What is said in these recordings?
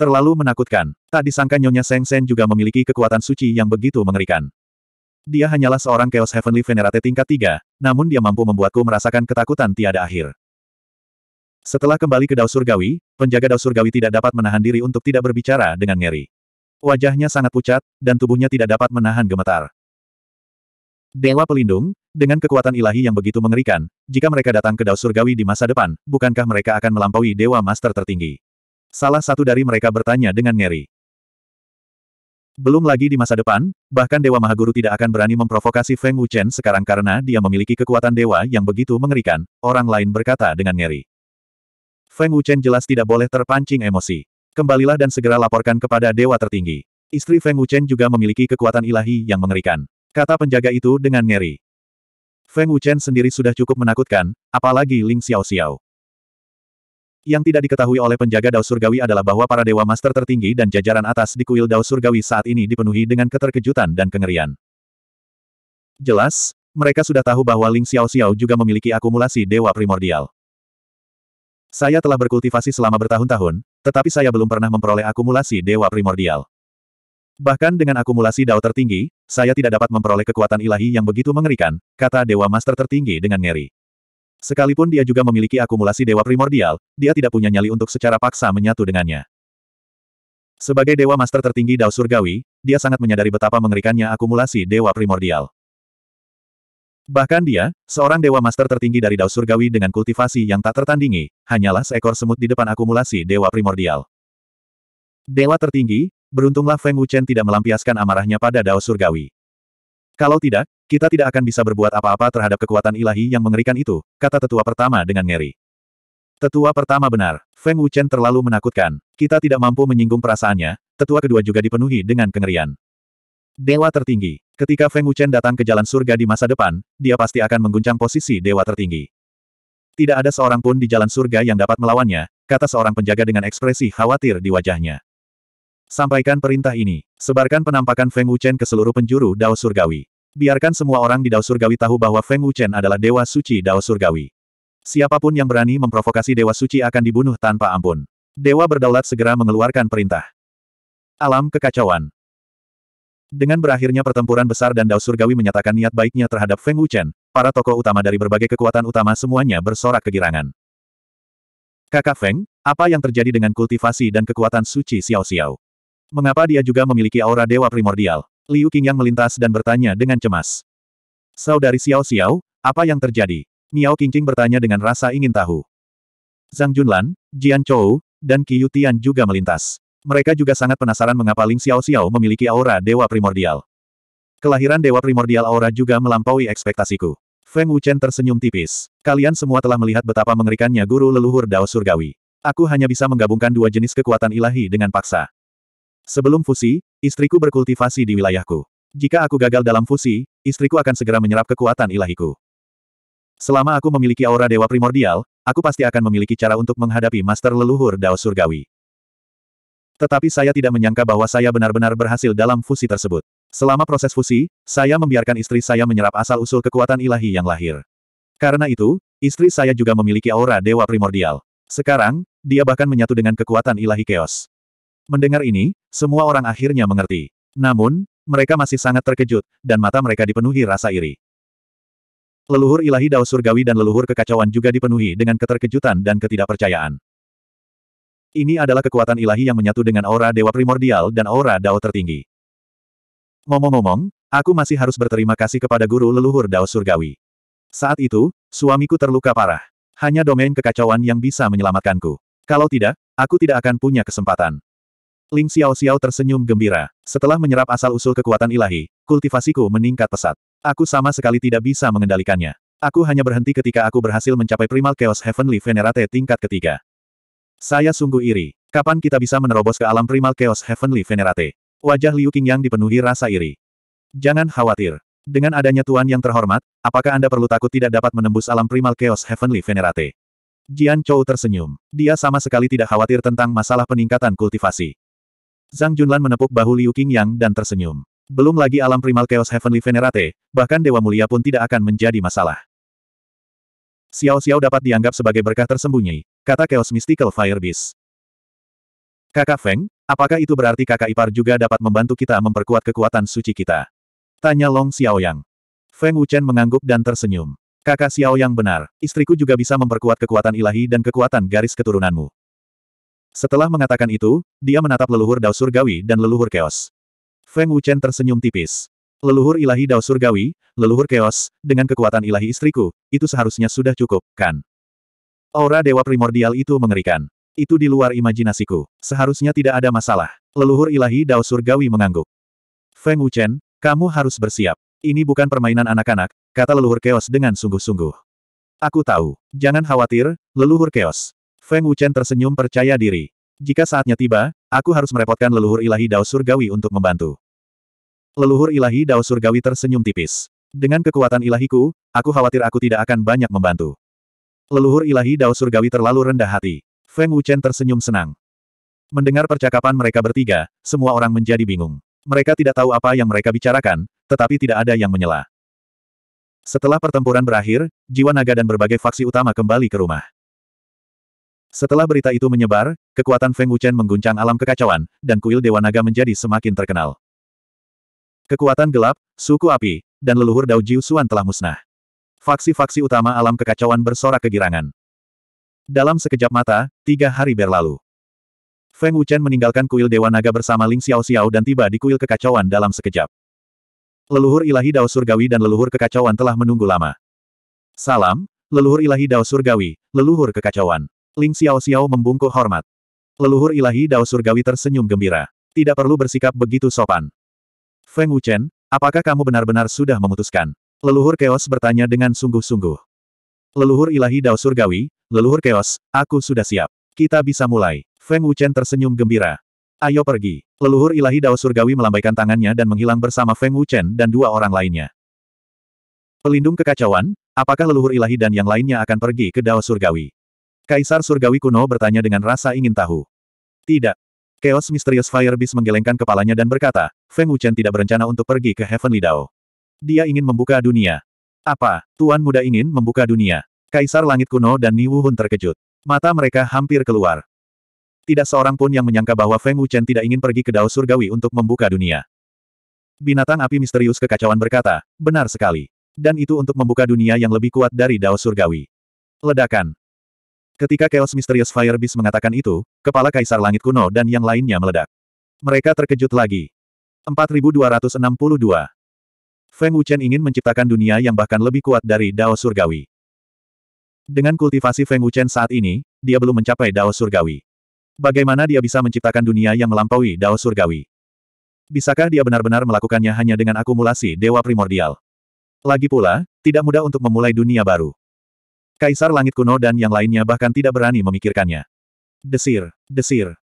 Terlalu menakutkan. Tak disangka Nyonya Seng Sen juga memiliki kekuatan suci yang begitu mengerikan. Dia hanyalah seorang Chaos Heavenly Venerate tingkat 3, namun dia mampu membuatku merasakan ketakutan tiada akhir. Setelah kembali ke Dao Surgawi, penjaga Dao Surgawi tidak dapat menahan diri untuk tidak berbicara dengan ngeri. Wajahnya sangat pucat, dan tubuhnya tidak dapat menahan gemetar. Dewa Pelindung, dengan kekuatan ilahi yang begitu mengerikan, jika mereka datang ke Dao Surgawi di masa depan, bukankah mereka akan melampaui Dewa Master tertinggi? Salah satu dari mereka bertanya dengan ngeri. Belum lagi di masa depan, bahkan Dewa Mahaguru tidak akan berani memprovokasi Feng Wuchen sekarang karena dia memiliki kekuatan dewa yang begitu mengerikan, orang lain berkata dengan ngeri. Feng Wuchen jelas tidak boleh terpancing emosi. Kembalilah dan segera laporkan kepada dewa tertinggi. Istri Feng Wuchen juga memiliki kekuatan ilahi yang mengerikan. Kata penjaga itu dengan ngeri. Feng Wuchen sendiri sudah cukup menakutkan, apalagi Ling Xiao Xiao. Yang tidak diketahui oleh penjaga Dao Surgawi adalah bahwa para Dewa Master tertinggi dan jajaran atas di kuil Dao Surgawi saat ini dipenuhi dengan keterkejutan dan kengerian. Jelas, mereka sudah tahu bahwa Ling Xiao Xiao juga memiliki akumulasi Dewa Primordial. Saya telah berkultivasi selama bertahun-tahun, tetapi saya belum pernah memperoleh akumulasi Dewa Primordial. Bahkan dengan akumulasi Dao tertinggi, saya tidak dapat memperoleh kekuatan ilahi yang begitu mengerikan, kata Dewa Master tertinggi dengan ngeri. Sekalipun dia juga memiliki akumulasi dewa primordial, dia tidak punya nyali untuk secara paksa menyatu dengannya. Sebagai dewa master tertinggi Dao Surgawi, dia sangat menyadari betapa mengerikannya akumulasi dewa primordial. Bahkan dia, seorang dewa master tertinggi dari Dao Surgawi dengan kultivasi yang tak tertandingi, hanyalah seekor semut di depan akumulasi dewa primordial. Dewa tertinggi, beruntunglah Feng Wuchen tidak melampiaskan amarahnya pada Dao Surgawi. Kalau tidak, kita tidak akan bisa berbuat apa-apa terhadap kekuatan ilahi yang mengerikan itu, kata tetua pertama dengan ngeri. Tetua pertama benar, Feng Wuchen terlalu menakutkan. Kita tidak mampu menyinggung perasaannya, tetua kedua juga dipenuhi dengan kengerian. Dewa tertinggi. Ketika Feng Wuchen datang ke jalan surga di masa depan, dia pasti akan mengguncang posisi dewa tertinggi. Tidak ada seorang pun di jalan surga yang dapat melawannya, kata seorang penjaga dengan ekspresi khawatir di wajahnya. Sampaikan perintah ini. Sebarkan penampakan Feng Wuchen ke seluruh penjuru Dao Surgawi. Biarkan semua orang di Dao Surgawi tahu bahwa Feng Wuchen adalah Dewa Suci Dao Surgawi. Siapapun yang berani memprovokasi Dewa Suci akan dibunuh tanpa ampun. Dewa berdaulat segera mengeluarkan perintah. Alam kekacauan. Dengan berakhirnya pertempuran besar dan Dao Surgawi menyatakan niat baiknya terhadap Feng Wuchen, para tokoh utama dari berbagai kekuatan utama semuanya bersorak kegirangan. Kakak Feng, apa yang terjadi dengan kultivasi dan kekuatan suci Xiao Xiao? Mengapa dia juga memiliki aura dewa primordial? Liu Qingyang melintas dan bertanya dengan cemas. Saudari Xiao Xiao, apa yang terjadi? Miao Qingqing bertanya dengan rasa ingin tahu. Zhang Junlan, Jian Chou, dan Qiu Tian juga melintas. Mereka juga sangat penasaran mengapa Ling Xiao Xiao memiliki aura dewa primordial. Kelahiran dewa primordial aura juga melampaui ekspektasiku. Feng Wuchen tersenyum tipis. Kalian semua telah melihat betapa mengerikannya guru leluhur Dao Surgawi. Aku hanya bisa menggabungkan dua jenis kekuatan ilahi dengan paksa. Sebelum fusi, istriku berkultivasi di wilayahku. Jika aku gagal dalam fusi, istriku akan segera menyerap kekuatan ilahiku. Selama aku memiliki aura dewa primordial, aku pasti akan memiliki cara untuk menghadapi master leluhur Dao Surgawi. Tetapi saya tidak menyangka bahwa saya benar-benar berhasil dalam fusi tersebut. Selama proses fusi, saya membiarkan istri saya menyerap asal-usul kekuatan ilahi yang lahir. Karena itu, istri saya juga memiliki aura dewa primordial. Sekarang, dia bahkan menyatu dengan kekuatan ilahi chaos. Mendengar ini, semua orang akhirnya mengerti. Namun, mereka masih sangat terkejut, dan mata mereka dipenuhi rasa iri. Leluhur ilahi Dao Surgawi dan leluhur kekacauan juga dipenuhi dengan keterkejutan dan ketidakpercayaan. Ini adalah kekuatan ilahi yang menyatu dengan aura dewa primordial dan aura Dao tertinggi. Ngomong-ngomong, aku masih harus berterima kasih kepada guru leluhur Dao Surgawi. Saat itu, suamiku terluka parah. Hanya domain kekacauan yang bisa menyelamatkanku. Kalau tidak, aku tidak akan punya kesempatan. Ling Xiao Xiao tersenyum gembira. Setelah menyerap asal-usul kekuatan ilahi, kultivasiku meningkat pesat. Aku sama sekali tidak bisa mengendalikannya. Aku hanya berhenti ketika aku berhasil mencapai Primal Chaos Heavenly Venerate tingkat ketiga. Saya sungguh iri. Kapan kita bisa menerobos ke alam Primal Chaos Heavenly Venerate? Wajah Liu Qingyang dipenuhi rasa iri. Jangan khawatir. Dengan adanya Tuan yang terhormat, apakah Anda perlu takut tidak dapat menembus alam Primal Chaos Heavenly Venerate? Jian Chou tersenyum. Dia sama sekali tidak khawatir tentang masalah peningkatan kultivasi. Zhang Junlan menepuk bahu Liu Qingyang dan tersenyum. Belum lagi alam primal Chaos Heavenly Venerate, bahkan Dewa Mulia pun tidak akan menjadi masalah. Xiao Xiao dapat dianggap sebagai berkah tersembunyi, kata Chaos Mystical Fire Beast. Kakak Feng, apakah itu berarti kakak ipar juga dapat membantu kita memperkuat kekuatan suci kita? Tanya Long Xiao Yang. Feng Wuchen mengangguk dan tersenyum. Kakak Yang benar, istriku juga bisa memperkuat kekuatan ilahi dan kekuatan garis keturunanmu. Setelah mengatakan itu, dia menatap leluhur Dao Surgawi dan leluhur Keos. Feng Wuchen tersenyum tipis. Leluhur ilahi Dao Surgawi, leluhur Keos, dengan kekuatan ilahi istriku, itu seharusnya sudah cukup, kan? Aura dewa primordial itu mengerikan. Itu di luar imajinasiku. Seharusnya tidak ada masalah. Leluhur ilahi Dao Surgawi mengangguk. Feng Wuchen, kamu harus bersiap. Ini bukan permainan anak-anak, kata leluhur Keos dengan sungguh-sungguh. Aku tahu. Jangan khawatir, leluhur Keos. Feng Wuchen tersenyum percaya diri. Jika saatnya tiba, aku harus merepotkan leluhur ilahi Dao Surgawi untuk membantu. Leluhur ilahi Dao Surgawi tersenyum tipis. Dengan kekuatan ilahiku, aku khawatir aku tidak akan banyak membantu. Leluhur ilahi Dao Surgawi terlalu rendah hati. Feng Wuchen tersenyum senang. Mendengar percakapan mereka bertiga, semua orang menjadi bingung. Mereka tidak tahu apa yang mereka bicarakan, tetapi tidak ada yang menyela. Setelah pertempuran berakhir, jiwa naga dan berbagai faksi utama kembali ke rumah. Setelah berita itu menyebar, kekuatan Feng Wuchen mengguncang alam kekacauan, dan kuil Dewa Naga menjadi semakin terkenal. Kekuatan gelap, suku api, dan leluhur Dao Jiu Xuan telah musnah. Faksi-faksi utama alam kekacauan bersorak kegirangan. Dalam sekejap mata, tiga hari berlalu. Feng Wuchen meninggalkan kuil Dewa Naga bersama Ling Xiao Xiao dan tiba di kuil kekacauan dalam sekejap. Leluhur ilahi Dao Surgawi dan leluhur kekacauan telah menunggu lama. Salam, leluhur ilahi Dao Surgawi, leluhur kekacauan. Ling Xiao Xiao membungkuk hormat. Leluhur ilahi Dao Surgawi tersenyum gembira. Tidak perlu bersikap begitu sopan. Feng Wuchen, apakah kamu benar-benar sudah memutuskan? Leluhur Keos bertanya dengan sungguh-sungguh. Leluhur ilahi Dao Surgawi, leluhur Keos, aku sudah siap. Kita bisa mulai. Feng Wuchen tersenyum gembira. Ayo pergi. Leluhur ilahi Dao Surgawi melambaikan tangannya dan menghilang bersama Feng Wuchen dan dua orang lainnya. Pelindung kekacauan, apakah leluhur ilahi dan yang lainnya akan pergi ke Dao Surgawi? Kaisar Surgawi kuno bertanya dengan rasa ingin tahu. Tidak. Chaos Misterius Fire Beast menggelengkan kepalanya dan berkata, Feng Wuchen tidak berencana untuk pergi ke Heavenly Dao. Dia ingin membuka dunia. Apa, Tuan Muda ingin membuka dunia? Kaisar Langit Kuno dan Ni Wuhun terkejut. Mata mereka hampir keluar. Tidak seorang pun yang menyangka bahwa Feng Wuchen tidak ingin pergi ke Dao Surgawi untuk membuka dunia. Binatang api misterius kekacauan berkata, benar sekali. Dan itu untuk membuka dunia yang lebih kuat dari Dao Surgawi. Ledakan. Ketika Chaos Mysterious Fire Beast mengatakan itu, kepala Kaisar Langit Kuno dan yang lainnya meledak. Mereka terkejut lagi. 4262. Feng Wuchen ingin menciptakan dunia yang bahkan lebih kuat dari Dao Surgawi. Dengan kultivasi Feng Wuchen saat ini, dia belum mencapai Dao Surgawi. Bagaimana dia bisa menciptakan dunia yang melampaui Dao Surgawi? Bisakah dia benar-benar melakukannya hanya dengan akumulasi Dewa Primordial? Lagi pula, tidak mudah untuk memulai dunia baru. Kaisar Langit Kuno dan yang lainnya bahkan tidak berani memikirkannya. Desir, desir.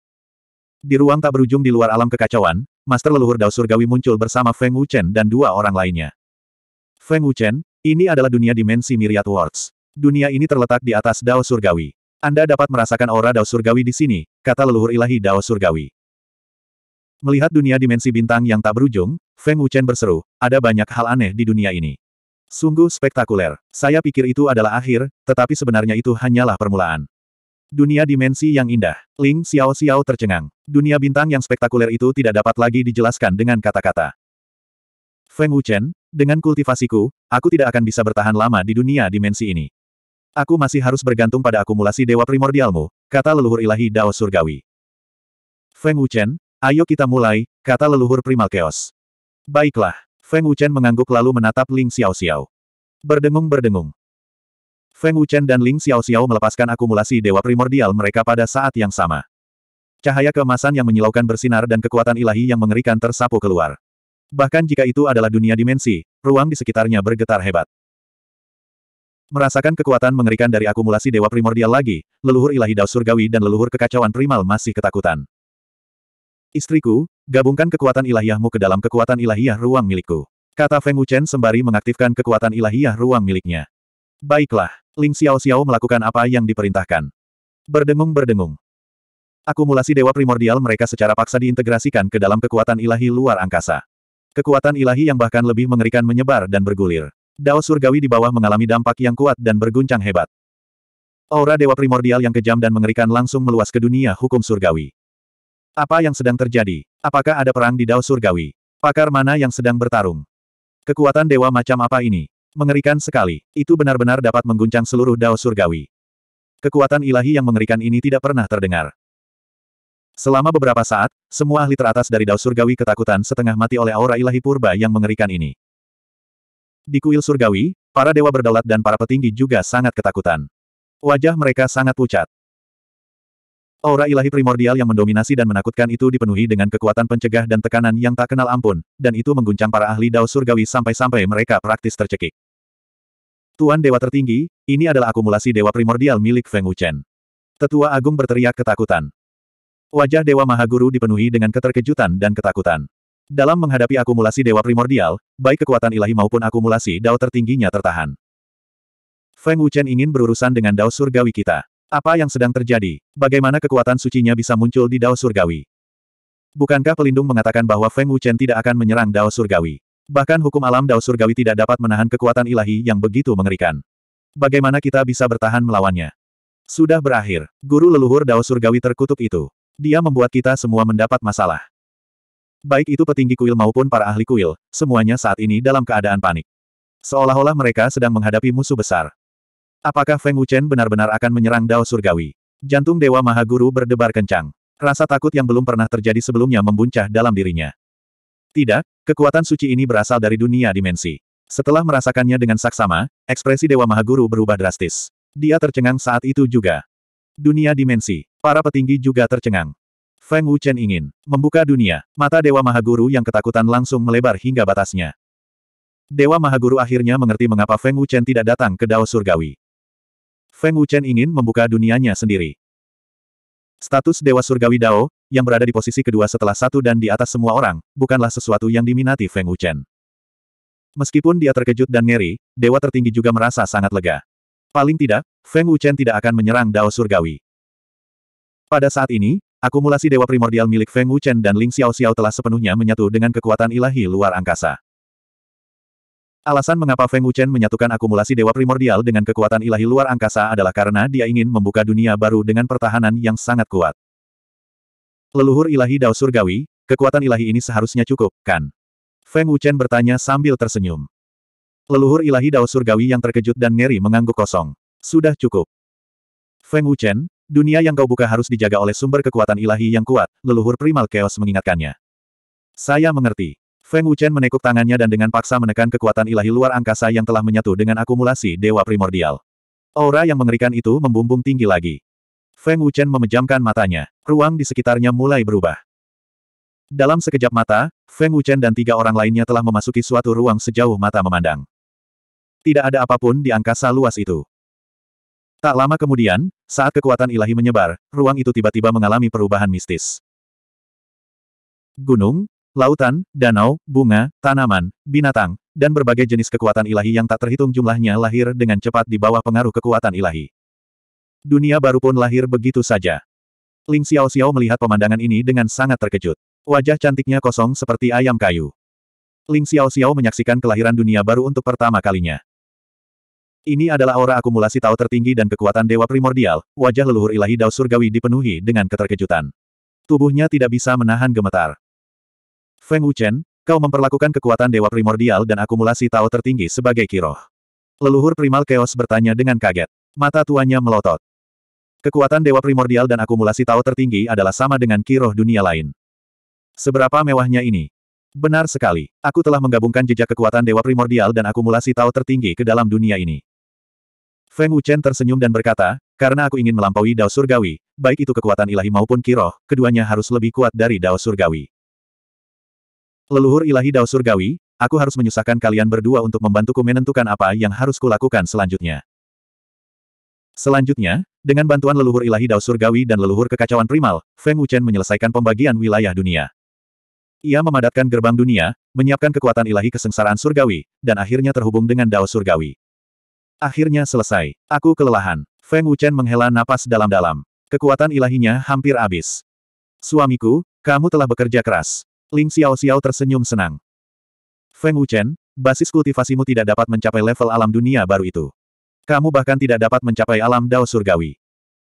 Di ruang tak berujung di luar alam kekacauan, Master Leluhur Dao Surgawi muncul bersama Feng Wuchen dan dua orang lainnya. Feng Wuchen, ini adalah dunia dimensi Myriad Worlds. Dunia ini terletak di atas Dao Surgawi. Anda dapat merasakan aura Dao Surgawi di sini, kata leluhur ilahi Dao Surgawi. Melihat dunia dimensi bintang yang tak berujung, Feng Wuchen berseru, ada banyak hal aneh di dunia ini. Sungguh spektakuler. Saya pikir itu adalah akhir, tetapi sebenarnya itu hanyalah permulaan. Dunia dimensi yang indah. Ling Xiao Xiao tercengang. Dunia bintang yang spektakuler itu tidak dapat lagi dijelaskan dengan kata-kata. Feng Wuchen, dengan kultivasiku, aku tidak akan bisa bertahan lama di dunia dimensi ini. Aku masih harus bergantung pada akumulasi dewa primordialmu, kata leluhur ilahi Dao Surgawi. Feng Wuchen, ayo kita mulai, kata leluhur primal chaos. Baiklah. Feng Wuchen mengangguk lalu menatap Ling Xiaoxiao. Berdengung-berdengung. Feng Wuchen dan Ling Xiaoxiao melepaskan akumulasi dewa primordial mereka pada saat yang sama. Cahaya kemasan yang menyilaukan bersinar dan kekuatan ilahi yang mengerikan tersapu keluar. Bahkan jika itu adalah dunia dimensi, ruang di sekitarnya bergetar hebat. Merasakan kekuatan mengerikan dari akumulasi dewa primordial lagi, leluhur ilahi Dao Surgawi dan leluhur kekacauan primal masih ketakutan. Istriku, gabungkan kekuatan ilahiyahmu ke dalam kekuatan ilahiyah ruang milikku. Kata Feng Wuchen sembari mengaktifkan kekuatan ilahiyah ruang miliknya. Baiklah, Ling Xiao Xiao melakukan apa yang diperintahkan. Berdengung-berdengung. Akumulasi dewa primordial mereka secara paksa diintegrasikan ke dalam kekuatan ilahi luar angkasa. Kekuatan ilahi yang bahkan lebih mengerikan menyebar dan bergulir. Dao surgawi di bawah mengalami dampak yang kuat dan berguncang hebat. Aura dewa primordial yang kejam dan mengerikan langsung meluas ke dunia hukum surgawi. Apa yang sedang terjadi? Apakah ada perang di Dao Surgawi? Pakar mana yang sedang bertarung? Kekuatan dewa macam apa ini? Mengerikan sekali. Itu benar-benar dapat mengguncang seluruh Dao Surgawi. Kekuatan ilahi yang mengerikan ini tidak pernah terdengar. Selama beberapa saat, semua ahli teratas dari Dao Surgawi ketakutan setengah mati oleh aura ilahi purba yang mengerikan ini. Di kuil surgawi, para dewa berdaulat dan para petinggi juga sangat ketakutan. Wajah mereka sangat pucat. Aura ilahi primordial yang mendominasi dan menakutkan itu dipenuhi dengan kekuatan pencegah dan tekanan yang tak kenal ampun, dan itu mengguncang para ahli dao surgawi sampai-sampai mereka praktis tercekik. Tuan Dewa Tertinggi, ini adalah akumulasi Dewa Primordial milik Feng Wuchen. Tetua Agung berteriak ketakutan. Wajah Dewa Mahaguru dipenuhi dengan keterkejutan dan ketakutan. Dalam menghadapi akumulasi Dewa Primordial, baik kekuatan ilahi maupun akumulasi dao tertingginya tertahan. Feng Wuchen ingin berurusan dengan dao surgawi kita. Apa yang sedang terjadi? Bagaimana kekuatan sucinya bisa muncul di Dao Surgawi? Bukankah pelindung mengatakan bahwa Feng Wuchen tidak akan menyerang Dao Surgawi? Bahkan hukum alam Dao Surgawi tidak dapat menahan kekuatan ilahi yang begitu mengerikan. Bagaimana kita bisa bertahan melawannya? Sudah berakhir. Guru leluhur Dao Surgawi terkutuk itu. Dia membuat kita semua mendapat masalah. Baik itu petinggi kuil maupun para ahli kuil, semuanya saat ini dalam keadaan panik. Seolah-olah mereka sedang menghadapi musuh besar. Apakah Feng Wuchen benar-benar akan menyerang Dao Surgawi? Jantung Dewa Mahaguru berdebar kencang. Rasa takut yang belum pernah terjadi sebelumnya membuncah dalam dirinya. Tidak, kekuatan suci ini berasal dari dunia dimensi. Setelah merasakannya dengan saksama, ekspresi Dewa Mahaguru berubah drastis. Dia tercengang saat itu juga. Dunia dimensi. Para petinggi juga tercengang. Feng Wuchen ingin membuka dunia. Mata Dewa Mahaguru yang ketakutan langsung melebar hingga batasnya. Dewa Mahaguru akhirnya mengerti mengapa Feng Wuchen tidak datang ke Dao Surgawi. Feng Wuchen ingin membuka dunianya sendiri. Status Dewa Surgawi Dao, yang berada di posisi kedua setelah satu dan di atas semua orang, bukanlah sesuatu yang diminati Feng Wuchen. Meskipun dia terkejut dan ngeri, Dewa tertinggi juga merasa sangat lega. Paling tidak, Feng Wuchen tidak akan menyerang Dao Surgawi. Pada saat ini, akumulasi Dewa Primordial milik Feng Wuchen dan Ling Xiao Xiao telah sepenuhnya menyatu dengan kekuatan ilahi luar angkasa. Alasan mengapa Feng Wuchen menyatukan akumulasi dewa primordial dengan kekuatan ilahi luar angkasa adalah karena dia ingin membuka dunia baru dengan pertahanan yang sangat kuat. Leluhur ilahi Dao Surgawi, kekuatan ilahi ini seharusnya cukup, kan? Feng Wuchen bertanya sambil tersenyum. Leluhur ilahi Dao Surgawi yang terkejut dan ngeri mengangguk kosong. Sudah cukup. Feng Wuchen, dunia yang kau buka harus dijaga oleh sumber kekuatan ilahi yang kuat, leluhur primal chaos mengingatkannya. Saya mengerti. Feng Wuchen menekuk tangannya dan dengan paksa menekan kekuatan ilahi luar angkasa yang telah menyatu dengan akumulasi dewa primordial. Aura yang mengerikan itu membumbung tinggi lagi. Feng Wuchen memejamkan matanya. Ruang di sekitarnya mulai berubah. Dalam sekejap mata, Feng Wuchen dan tiga orang lainnya telah memasuki suatu ruang sejauh mata memandang. Tidak ada apapun di angkasa luas itu. Tak lama kemudian, saat kekuatan ilahi menyebar, ruang itu tiba-tiba mengalami perubahan mistis. Gunung, lautan, danau, bunga, tanaman, binatang, dan berbagai jenis kekuatan ilahi yang tak terhitung jumlahnya lahir dengan cepat di bawah pengaruh kekuatan ilahi. Dunia baru pun lahir begitu saja. Ling Xiao Xiao melihat pemandangan ini dengan sangat terkejut. Wajah cantiknya kosong seperti ayam kayu. Ling Xiao Xiao menyaksikan kelahiran dunia baru untuk pertama kalinya. Ini adalah aura akumulasi tahu tertinggi dan kekuatan Dewa Primordial, wajah leluhur ilahi Dao Surgawi dipenuhi dengan keterkejutan. Tubuhnya tidak bisa menahan gemetar. Feng Wuchen, kau memperlakukan kekuatan dewa primordial dan akumulasi Tao tertinggi sebagai kiroh. Leluhur primal chaos bertanya dengan kaget. Mata tuannya melotot. Kekuatan dewa primordial dan akumulasi Tao tertinggi adalah sama dengan kiroh dunia lain. Seberapa mewahnya ini? Benar sekali, aku telah menggabungkan jejak kekuatan dewa primordial dan akumulasi Tao tertinggi ke dalam dunia ini. Feng Wuchen tersenyum dan berkata, karena aku ingin melampaui Dao Surgawi, baik itu kekuatan ilahi maupun kiroh, keduanya harus lebih kuat dari Dao Surgawi. Leluhur ilahi Dao Surgawi, aku harus menyusahkan kalian berdua untuk membantuku menentukan apa yang harus kulakukan selanjutnya. Selanjutnya, dengan bantuan leluhur ilahi Dao Surgawi dan leluhur kekacauan primal, Feng Wuchen menyelesaikan pembagian wilayah dunia. Ia memadatkan gerbang dunia, menyiapkan kekuatan ilahi kesengsaraan surgawi, dan akhirnya terhubung dengan Dao Surgawi. Akhirnya selesai. Aku kelelahan. Feng Wuchen menghela napas dalam-dalam. Kekuatan ilahinya hampir habis. Suamiku, kamu telah bekerja keras. Ling Xiao-Xiao tersenyum senang. Feng Wuchen, basis kultivasimu tidak dapat mencapai level alam dunia baru itu. Kamu bahkan tidak dapat mencapai alam dao surgawi.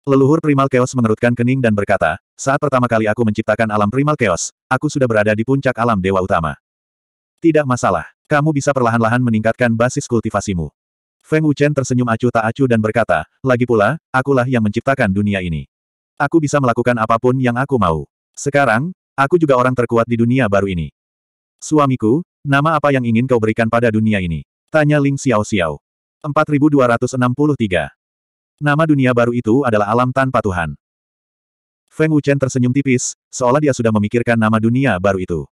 Leluhur Primal Chaos mengerutkan kening dan berkata, saat pertama kali aku menciptakan alam Primal Chaos, aku sudah berada di puncak alam Dewa Utama. Tidak masalah, kamu bisa perlahan-lahan meningkatkan basis kultivasimu. Feng Wuchen tersenyum acuh tak acuh dan berkata, lagi pula, akulah yang menciptakan dunia ini. Aku bisa melakukan apapun yang aku mau. Sekarang, Aku juga orang terkuat di dunia baru ini. Suamiku, nama apa yang ingin kau berikan pada dunia ini? Tanya Ling Xiao Xiao. 4263. Nama dunia baru itu adalah alam tanpa Tuhan. Feng Wuchen tersenyum tipis, seolah dia sudah memikirkan nama dunia baru itu.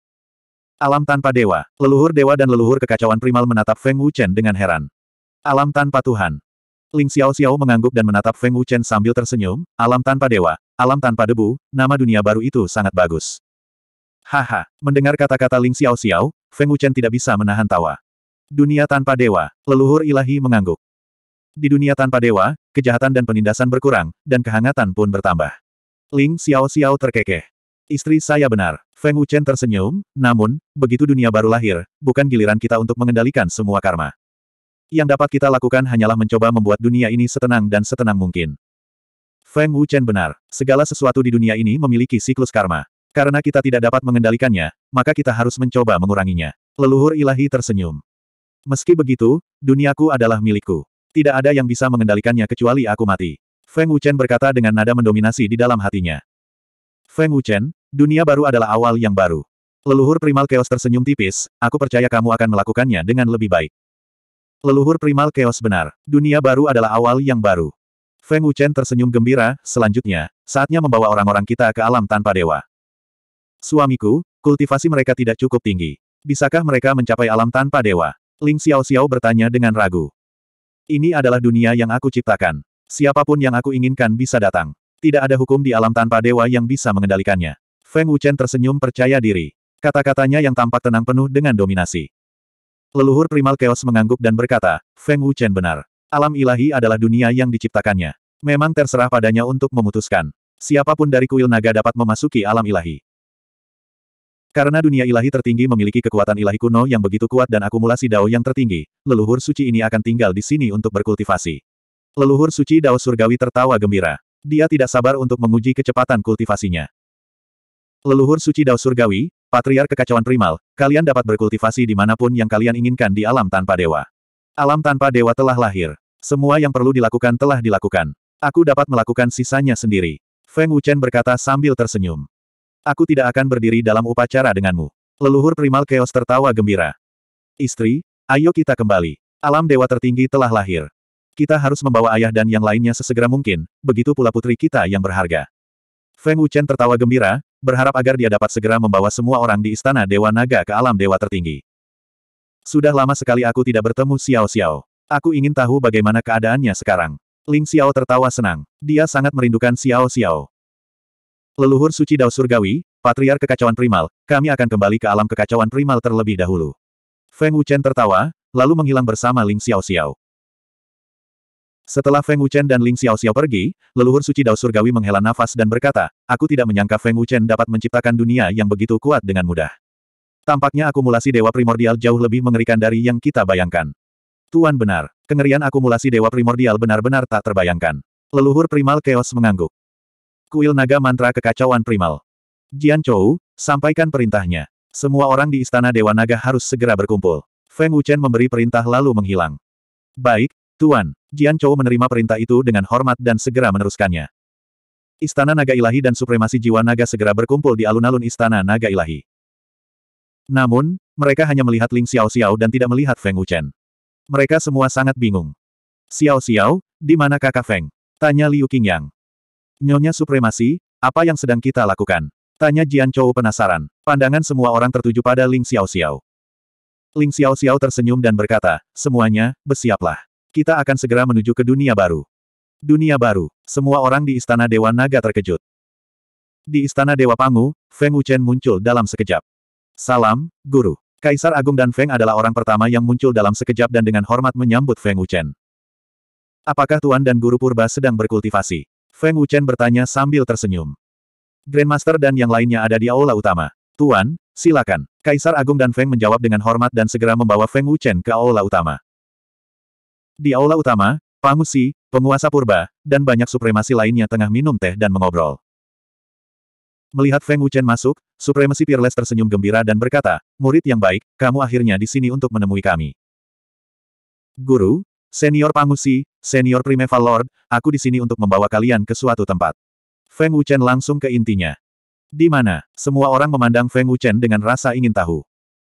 Alam tanpa dewa, leluhur dewa dan leluhur kekacauan primal menatap Feng Wuchen dengan heran. Alam tanpa Tuhan. Ling Xiao Xiao mengangguk dan menatap Feng Wuchen sambil tersenyum, alam tanpa dewa, alam tanpa debu, nama dunia baru itu sangat bagus. Haha, mendengar kata-kata Ling Xiao Xiao, Feng Wuchen tidak bisa menahan tawa. Dunia tanpa dewa, leluhur ilahi mengangguk. Di dunia tanpa dewa, kejahatan dan penindasan berkurang, dan kehangatan pun bertambah. Ling Xiao Xiao terkekeh. Istri saya benar. Feng Wuchen tersenyum, namun, begitu dunia baru lahir, bukan giliran kita untuk mengendalikan semua karma. Yang dapat kita lakukan hanyalah mencoba membuat dunia ini setenang dan setenang mungkin. Feng Wuchen benar. Segala sesuatu di dunia ini memiliki siklus karma. Karena kita tidak dapat mengendalikannya, maka kita harus mencoba menguranginya. Leluhur ilahi tersenyum. Meski begitu, duniaku adalah milikku. Tidak ada yang bisa mengendalikannya kecuali aku mati. Feng Wuchen berkata dengan nada mendominasi di dalam hatinya. Feng Wuchen, dunia baru adalah awal yang baru. Leluhur primal chaos tersenyum tipis, aku percaya kamu akan melakukannya dengan lebih baik. Leluhur primal chaos benar, dunia baru adalah awal yang baru. Feng Wuchen tersenyum gembira, selanjutnya, saatnya membawa orang-orang kita ke alam tanpa dewa. Suamiku, kultivasi mereka tidak cukup tinggi. Bisakah mereka mencapai alam tanpa dewa? Ling Xiao Xiao bertanya dengan ragu. Ini adalah dunia yang aku ciptakan. Siapapun yang aku inginkan bisa datang. Tidak ada hukum di alam tanpa dewa yang bisa mengendalikannya. Feng Wuchen tersenyum percaya diri. Kata-katanya yang tampak tenang penuh dengan dominasi. Leluhur primal keos mengangguk dan berkata, Feng Wuchen benar. Alam ilahi adalah dunia yang diciptakannya. Memang terserah padanya untuk memutuskan. Siapapun dari kuil naga dapat memasuki alam ilahi. Karena dunia ilahi tertinggi memiliki kekuatan ilahi kuno yang begitu kuat dan akumulasi dao yang tertinggi, leluhur suci ini akan tinggal di sini untuk berkultivasi. Leluhur suci dao surgawi tertawa gembira. Dia tidak sabar untuk menguji kecepatan kultivasinya. Leluhur suci dao surgawi, patriar kekacauan primal, kalian dapat berkultivasi dimanapun yang kalian inginkan di alam tanpa dewa. Alam tanpa dewa telah lahir. Semua yang perlu dilakukan telah dilakukan. Aku dapat melakukan sisanya sendiri. Feng Wuchen berkata sambil tersenyum. Aku tidak akan berdiri dalam upacara denganmu. Leluhur primal Chaos tertawa gembira. Istri, ayo kita kembali. Alam dewa tertinggi telah lahir. Kita harus membawa ayah dan yang lainnya sesegera mungkin, begitu pula putri kita yang berharga. Feng Wuchen tertawa gembira, berharap agar dia dapat segera membawa semua orang di istana Dewa Naga ke alam dewa tertinggi. Sudah lama sekali aku tidak bertemu Xiao Xiao. Aku ingin tahu bagaimana keadaannya sekarang. Ling Xiao tertawa senang. Dia sangat merindukan Xiao Xiao. Leluhur suci Dao Surgawi, Patriar Kekacauan Primal, kami akan kembali ke alam kekacauan primal terlebih dahulu. Feng Wuchen tertawa, lalu menghilang bersama Ling Xiao Xiao. Setelah Feng Wuchen dan Ling Xiao Xiao pergi, leluhur suci Dao Surgawi menghela nafas dan berkata, aku tidak menyangka Feng Wuchen dapat menciptakan dunia yang begitu kuat dengan mudah. Tampaknya akumulasi dewa primordial jauh lebih mengerikan dari yang kita bayangkan. Tuan benar, kengerian akumulasi dewa primordial benar-benar tak terbayangkan. Leluhur primal keos mengangguk. Kuil naga mantra kekacauan primal. Jian Chou, sampaikan perintahnya. Semua orang di istana Dewa Naga harus segera berkumpul. Feng Wuchen memberi perintah lalu menghilang. Baik, Tuan. Jian Chou menerima perintah itu dengan hormat dan segera meneruskannya. Istana Naga Ilahi dan Supremasi Jiwa Naga segera berkumpul di alun-alun Istana Naga Ilahi. Namun, mereka hanya melihat Ling Xiao Xiao dan tidak melihat Feng Wuchen. Mereka semua sangat bingung. Xiao Xiao, di mana kakak Feng? Tanya Liu Qingyang. Nyonya Supremasi, apa yang sedang kita lakukan? Tanya Jian Chou penasaran. Pandangan semua orang tertuju pada Ling Xiaoxiao. Ling Xiaoxiao tersenyum dan berkata, semuanya, bersiaplah. Kita akan segera menuju ke dunia baru. Dunia baru, semua orang di Istana Dewa Naga terkejut. Di Istana Dewa Pangu, Feng Wuchen muncul dalam sekejap. Salam, Guru. Kaisar Agung dan Feng adalah orang pertama yang muncul dalam sekejap dan dengan hormat menyambut Feng Wuchen. Apakah Tuan dan Guru Purba sedang berkultivasi? Feng Wuchen bertanya sambil tersenyum. Grandmaster dan yang lainnya ada di aula utama. Tuan, silakan. Kaisar Agung dan Feng menjawab dengan hormat dan segera membawa Feng Wuchen ke aula utama. Di aula utama, Pangusi, penguasa purba, dan banyak supremasi lainnya tengah minum teh dan mengobrol. Melihat Feng Wuchen masuk, supremasi Peerless tersenyum gembira dan berkata, Murid yang baik, kamu akhirnya di sini untuk menemui kami. Guru, Senior Pangusi, Senior Primeval Lord, aku di sini untuk membawa kalian ke suatu tempat. Feng Wuchen langsung ke intinya. Di mana, semua orang memandang Feng Wuchen dengan rasa ingin tahu.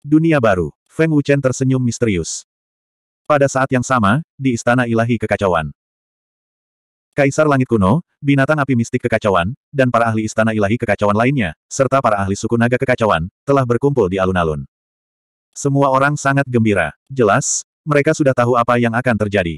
Dunia baru, Feng Wuchen tersenyum misterius. Pada saat yang sama, di Istana Ilahi Kekacauan. Kaisar Langit Kuno, binatang api mistik kekacauan, dan para ahli Istana Ilahi Kekacauan lainnya, serta para ahli suku naga kekacauan, telah berkumpul di alun-alun. Semua orang sangat gembira. Jelas, mereka sudah tahu apa yang akan terjadi.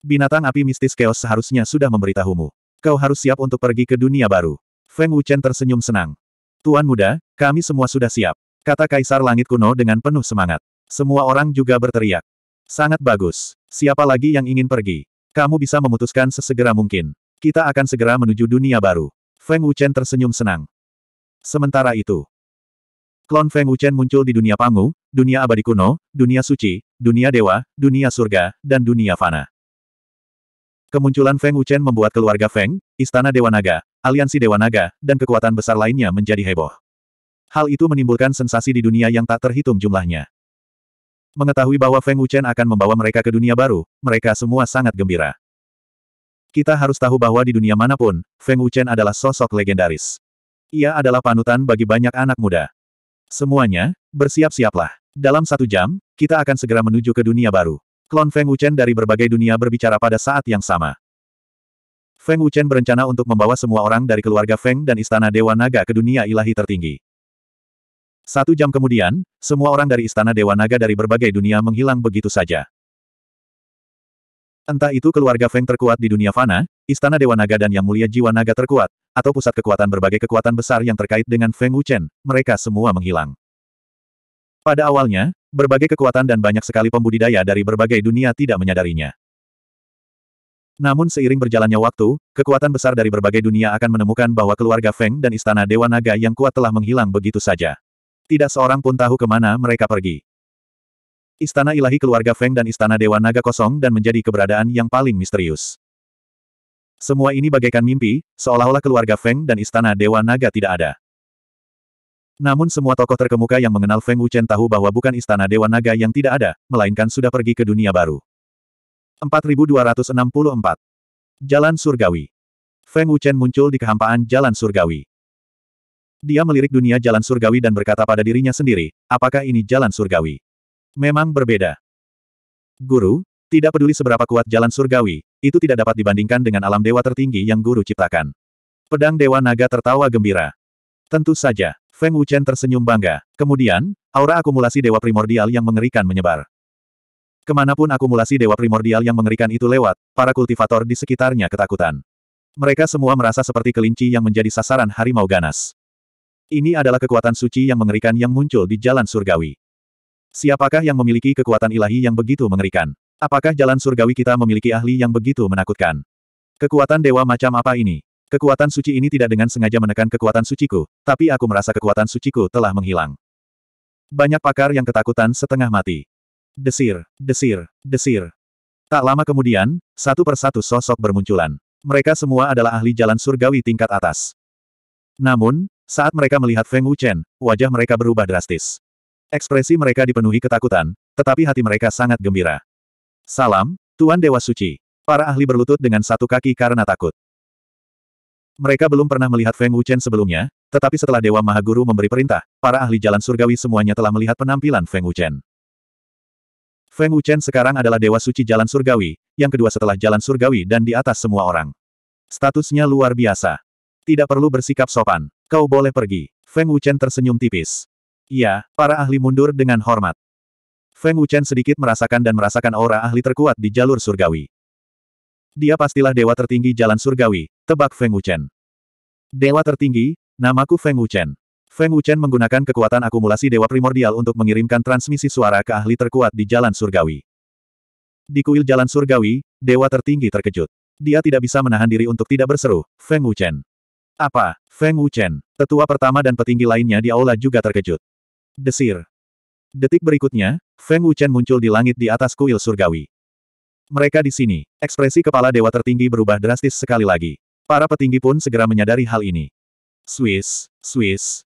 Binatang api mistis keos seharusnya sudah memberitahumu. Kau harus siap untuk pergi ke dunia baru. Feng Wuchen tersenyum senang. Tuan muda, kami semua sudah siap. Kata Kaisar Langit Kuno dengan penuh semangat. Semua orang juga berteriak. Sangat bagus. Siapa lagi yang ingin pergi? Kamu bisa memutuskan sesegera mungkin. Kita akan segera menuju dunia baru. Feng Wuchen tersenyum senang. Sementara itu, klon Feng Wuchen muncul di dunia panggung, dunia abadi kuno, dunia suci, dunia dewa, dunia surga, dan dunia fana. Kemunculan Feng Wuchen membuat keluarga Feng, Istana Dewa Naga, Aliansi Dewa Naga, dan kekuatan besar lainnya menjadi heboh. Hal itu menimbulkan sensasi di dunia yang tak terhitung jumlahnya. Mengetahui bahwa Feng Wuchen akan membawa mereka ke dunia baru, mereka semua sangat gembira. Kita harus tahu bahwa di dunia manapun, Feng Wuchen adalah sosok legendaris. Ia adalah panutan bagi banyak anak muda. Semuanya, bersiap-siaplah. Dalam satu jam, kita akan segera menuju ke dunia baru. Klon Feng Wuchen dari berbagai dunia berbicara pada saat yang sama. Feng Wuchen berencana untuk membawa semua orang dari keluarga Feng dan Istana Dewa Naga ke dunia ilahi tertinggi. Satu jam kemudian, semua orang dari Istana Dewa Naga dari berbagai dunia menghilang begitu saja. Entah itu keluarga Feng terkuat di dunia fana, Istana Dewa Naga dan Yang Mulia Jiwa Naga terkuat, atau pusat kekuatan berbagai kekuatan besar yang terkait dengan Feng Wuchen, mereka semua menghilang. Pada awalnya, berbagai kekuatan dan banyak sekali pembudidaya dari berbagai dunia tidak menyadarinya. Namun seiring berjalannya waktu, kekuatan besar dari berbagai dunia akan menemukan bahwa keluarga Feng dan Istana Dewa Naga yang kuat telah menghilang begitu saja. Tidak seorang pun tahu kemana mereka pergi. Istana ilahi keluarga Feng dan Istana Dewa Naga kosong dan menjadi keberadaan yang paling misterius. Semua ini bagaikan mimpi, seolah-olah keluarga Feng dan Istana Dewa Naga tidak ada. Namun semua tokoh terkemuka yang mengenal Feng Wuchen tahu bahwa bukan istana Dewa Naga yang tidak ada, melainkan sudah pergi ke dunia baru. 4264. Jalan Surgawi Feng Wuchen muncul di kehampaan Jalan Surgawi. Dia melirik dunia Jalan Surgawi dan berkata pada dirinya sendiri, apakah ini Jalan Surgawi? Memang berbeda. Guru, tidak peduli seberapa kuat jalan surgawi, itu tidak dapat dibandingkan dengan alam dewa tertinggi yang guru ciptakan. Pedang Dewa Naga tertawa gembira. Tentu saja. Feng Wuchen tersenyum bangga. Kemudian, aura akumulasi dewa primordial yang mengerikan menyebar. Kemanapun akumulasi dewa primordial yang mengerikan itu lewat, para kultivator di sekitarnya ketakutan. Mereka semua merasa seperti kelinci yang menjadi sasaran harimau ganas. Ini adalah kekuatan suci yang mengerikan yang muncul di jalan surgawi. Siapakah yang memiliki kekuatan ilahi yang begitu mengerikan? Apakah jalan surgawi kita memiliki ahli yang begitu menakutkan? Kekuatan dewa macam apa ini? Kekuatan suci ini tidak dengan sengaja menekan kekuatan suciku, tapi aku merasa kekuatan suciku telah menghilang. Banyak pakar yang ketakutan setengah mati. Desir, desir, desir. Tak lama kemudian, satu persatu sosok bermunculan. Mereka semua adalah ahli jalan surgawi tingkat atas. Namun, saat mereka melihat Feng Wuchen, wajah mereka berubah drastis. Ekspresi mereka dipenuhi ketakutan, tetapi hati mereka sangat gembira. Salam, Tuan Dewa Suci. Para ahli berlutut dengan satu kaki karena takut. Mereka belum pernah melihat Feng Wuchen sebelumnya, tetapi setelah Dewa Mahaguru memberi perintah, para ahli jalan surgawi semuanya telah melihat penampilan Feng Wuchen. Feng Wuchen sekarang adalah Dewa Suci Jalan Surgawi, yang kedua setelah Jalan Surgawi dan di atas semua orang. Statusnya luar biasa. Tidak perlu bersikap sopan. Kau boleh pergi. Feng Wuchen tersenyum tipis. Iya, para ahli mundur dengan hormat. Feng Wuchen sedikit merasakan dan merasakan aura ahli terkuat di jalur surgawi. Dia pastilah dewa tertinggi jalan surgawi, Tebak Feng Wuchen. Dewa tertinggi, namaku Feng Wuchen. Feng Wuchen menggunakan kekuatan akumulasi dewa primordial untuk mengirimkan transmisi suara ke ahli terkuat di Jalan Surgawi. Di kuil Jalan Surgawi, dewa tertinggi terkejut. Dia tidak bisa menahan diri untuk tidak berseru, Feng Wuchen. Apa? Feng Wuchen, tetua pertama dan petinggi lainnya di aula juga terkejut. Desir. Detik berikutnya, Feng Wuchen muncul di langit di atas kuil Surgawi. Mereka di sini, ekspresi kepala dewa tertinggi berubah drastis sekali lagi. Para petinggi pun segera menyadari hal ini. Swiss, Swiss.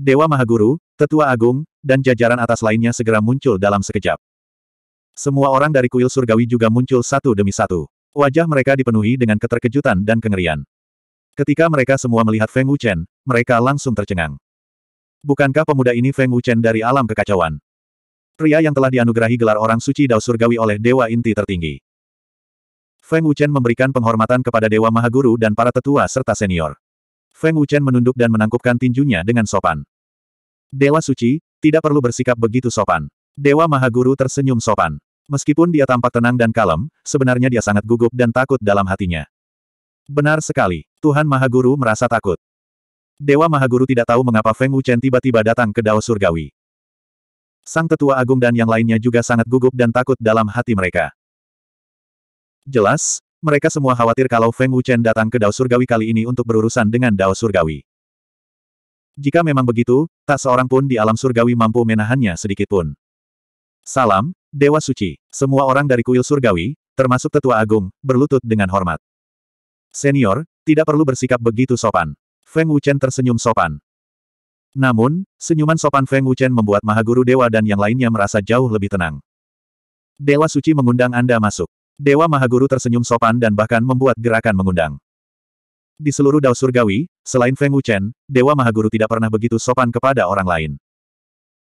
Dewa Mahaguru, Tetua Agung, dan jajaran atas lainnya segera muncul dalam sekejap. Semua orang dari kuil surgawi juga muncul satu demi satu. Wajah mereka dipenuhi dengan keterkejutan dan kengerian. Ketika mereka semua melihat Feng Wuchen, mereka langsung tercengang. Bukankah pemuda ini Feng Wuchen dari alam kekacauan? Pria yang telah dianugerahi gelar orang suci Dao Surgawi oleh Dewa Inti tertinggi. Feng Wuchen memberikan penghormatan kepada Dewa Mahaguru dan para tetua serta senior. Feng Wuchen menunduk dan menangkupkan tinjunya dengan sopan. Dewa suci, tidak perlu bersikap begitu sopan. Dewa Mahaguru tersenyum sopan. Meskipun dia tampak tenang dan kalem, sebenarnya dia sangat gugup dan takut dalam hatinya. Benar sekali, Tuhan Mahaguru merasa takut. Dewa Mahaguru tidak tahu mengapa Feng Wuchen tiba-tiba datang ke Dao Surgawi. Sang Tetua Agung dan yang lainnya juga sangat gugup dan takut dalam hati mereka. Jelas, mereka semua khawatir kalau Feng Wuchen datang ke Dao Surgawi kali ini untuk berurusan dengan Dao Surgawi. Jika memang begitu, tak seorang pun di alam surgawi mampu menahannya sedikitpun. Salam, Dewa Suci. Semua orang dari kuil surgawi, termasuk tetua agung, berlutut dengan hormat. Senior, tidak perlu bersikap begitu sopan. Feng Wuchen tersenyum sopan. Namun, senyuman sopan Feng Wuchen membuat Mahaguru Dewa dan yang lainnya merasa jauh lebih tenang. Dewa Suci mengundang Anda masuk. Dewa Mahaguru tersenyum sopan dan bahkan membuat gerakan mengundang. Di seluruh Dao Surgawi, selain Feng Wuchen, Dewa Mahaguru tidak pernah begitu sopan kepada orang lain.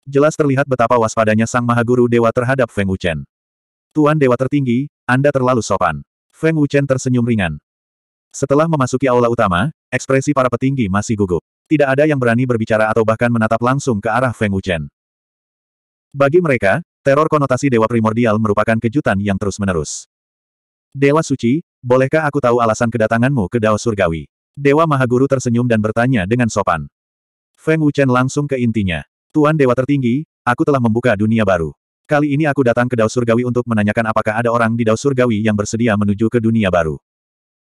Jelas terlihat betapa waspadanya sang Mahaguru Dewa terhadap Feng Wuchen. Tuan Dewa tertinggi, Anda terlalu sopan. Feng Wuchen tersenyum ringan. Setelah memasuki aula utama, ekspresi para petinggi masih gugup. Tidak ada yang berani berbicara atau bahkan menatap langsung ke arah Feng Wuchen. Bagi mereka, Teror konotasi Dewa Primordial merupakan kejutan yang terus-menerus. Dewa Suci, bolehkah aku tahu alasan kedatanganmu ke Dao Surgawi? Dewa Mahaguru tersenyum dan bertanya dengan sopan. Feng Wuchen langsung ke intinya. Tuan Dewa Tertinggi, aku telah membuka dunia baru. Kali ini aku datang ke Dao Surgawi untuk menanyakan apakah ada orang di Dao Surgawi yang bersedia menuju ke dunia baru.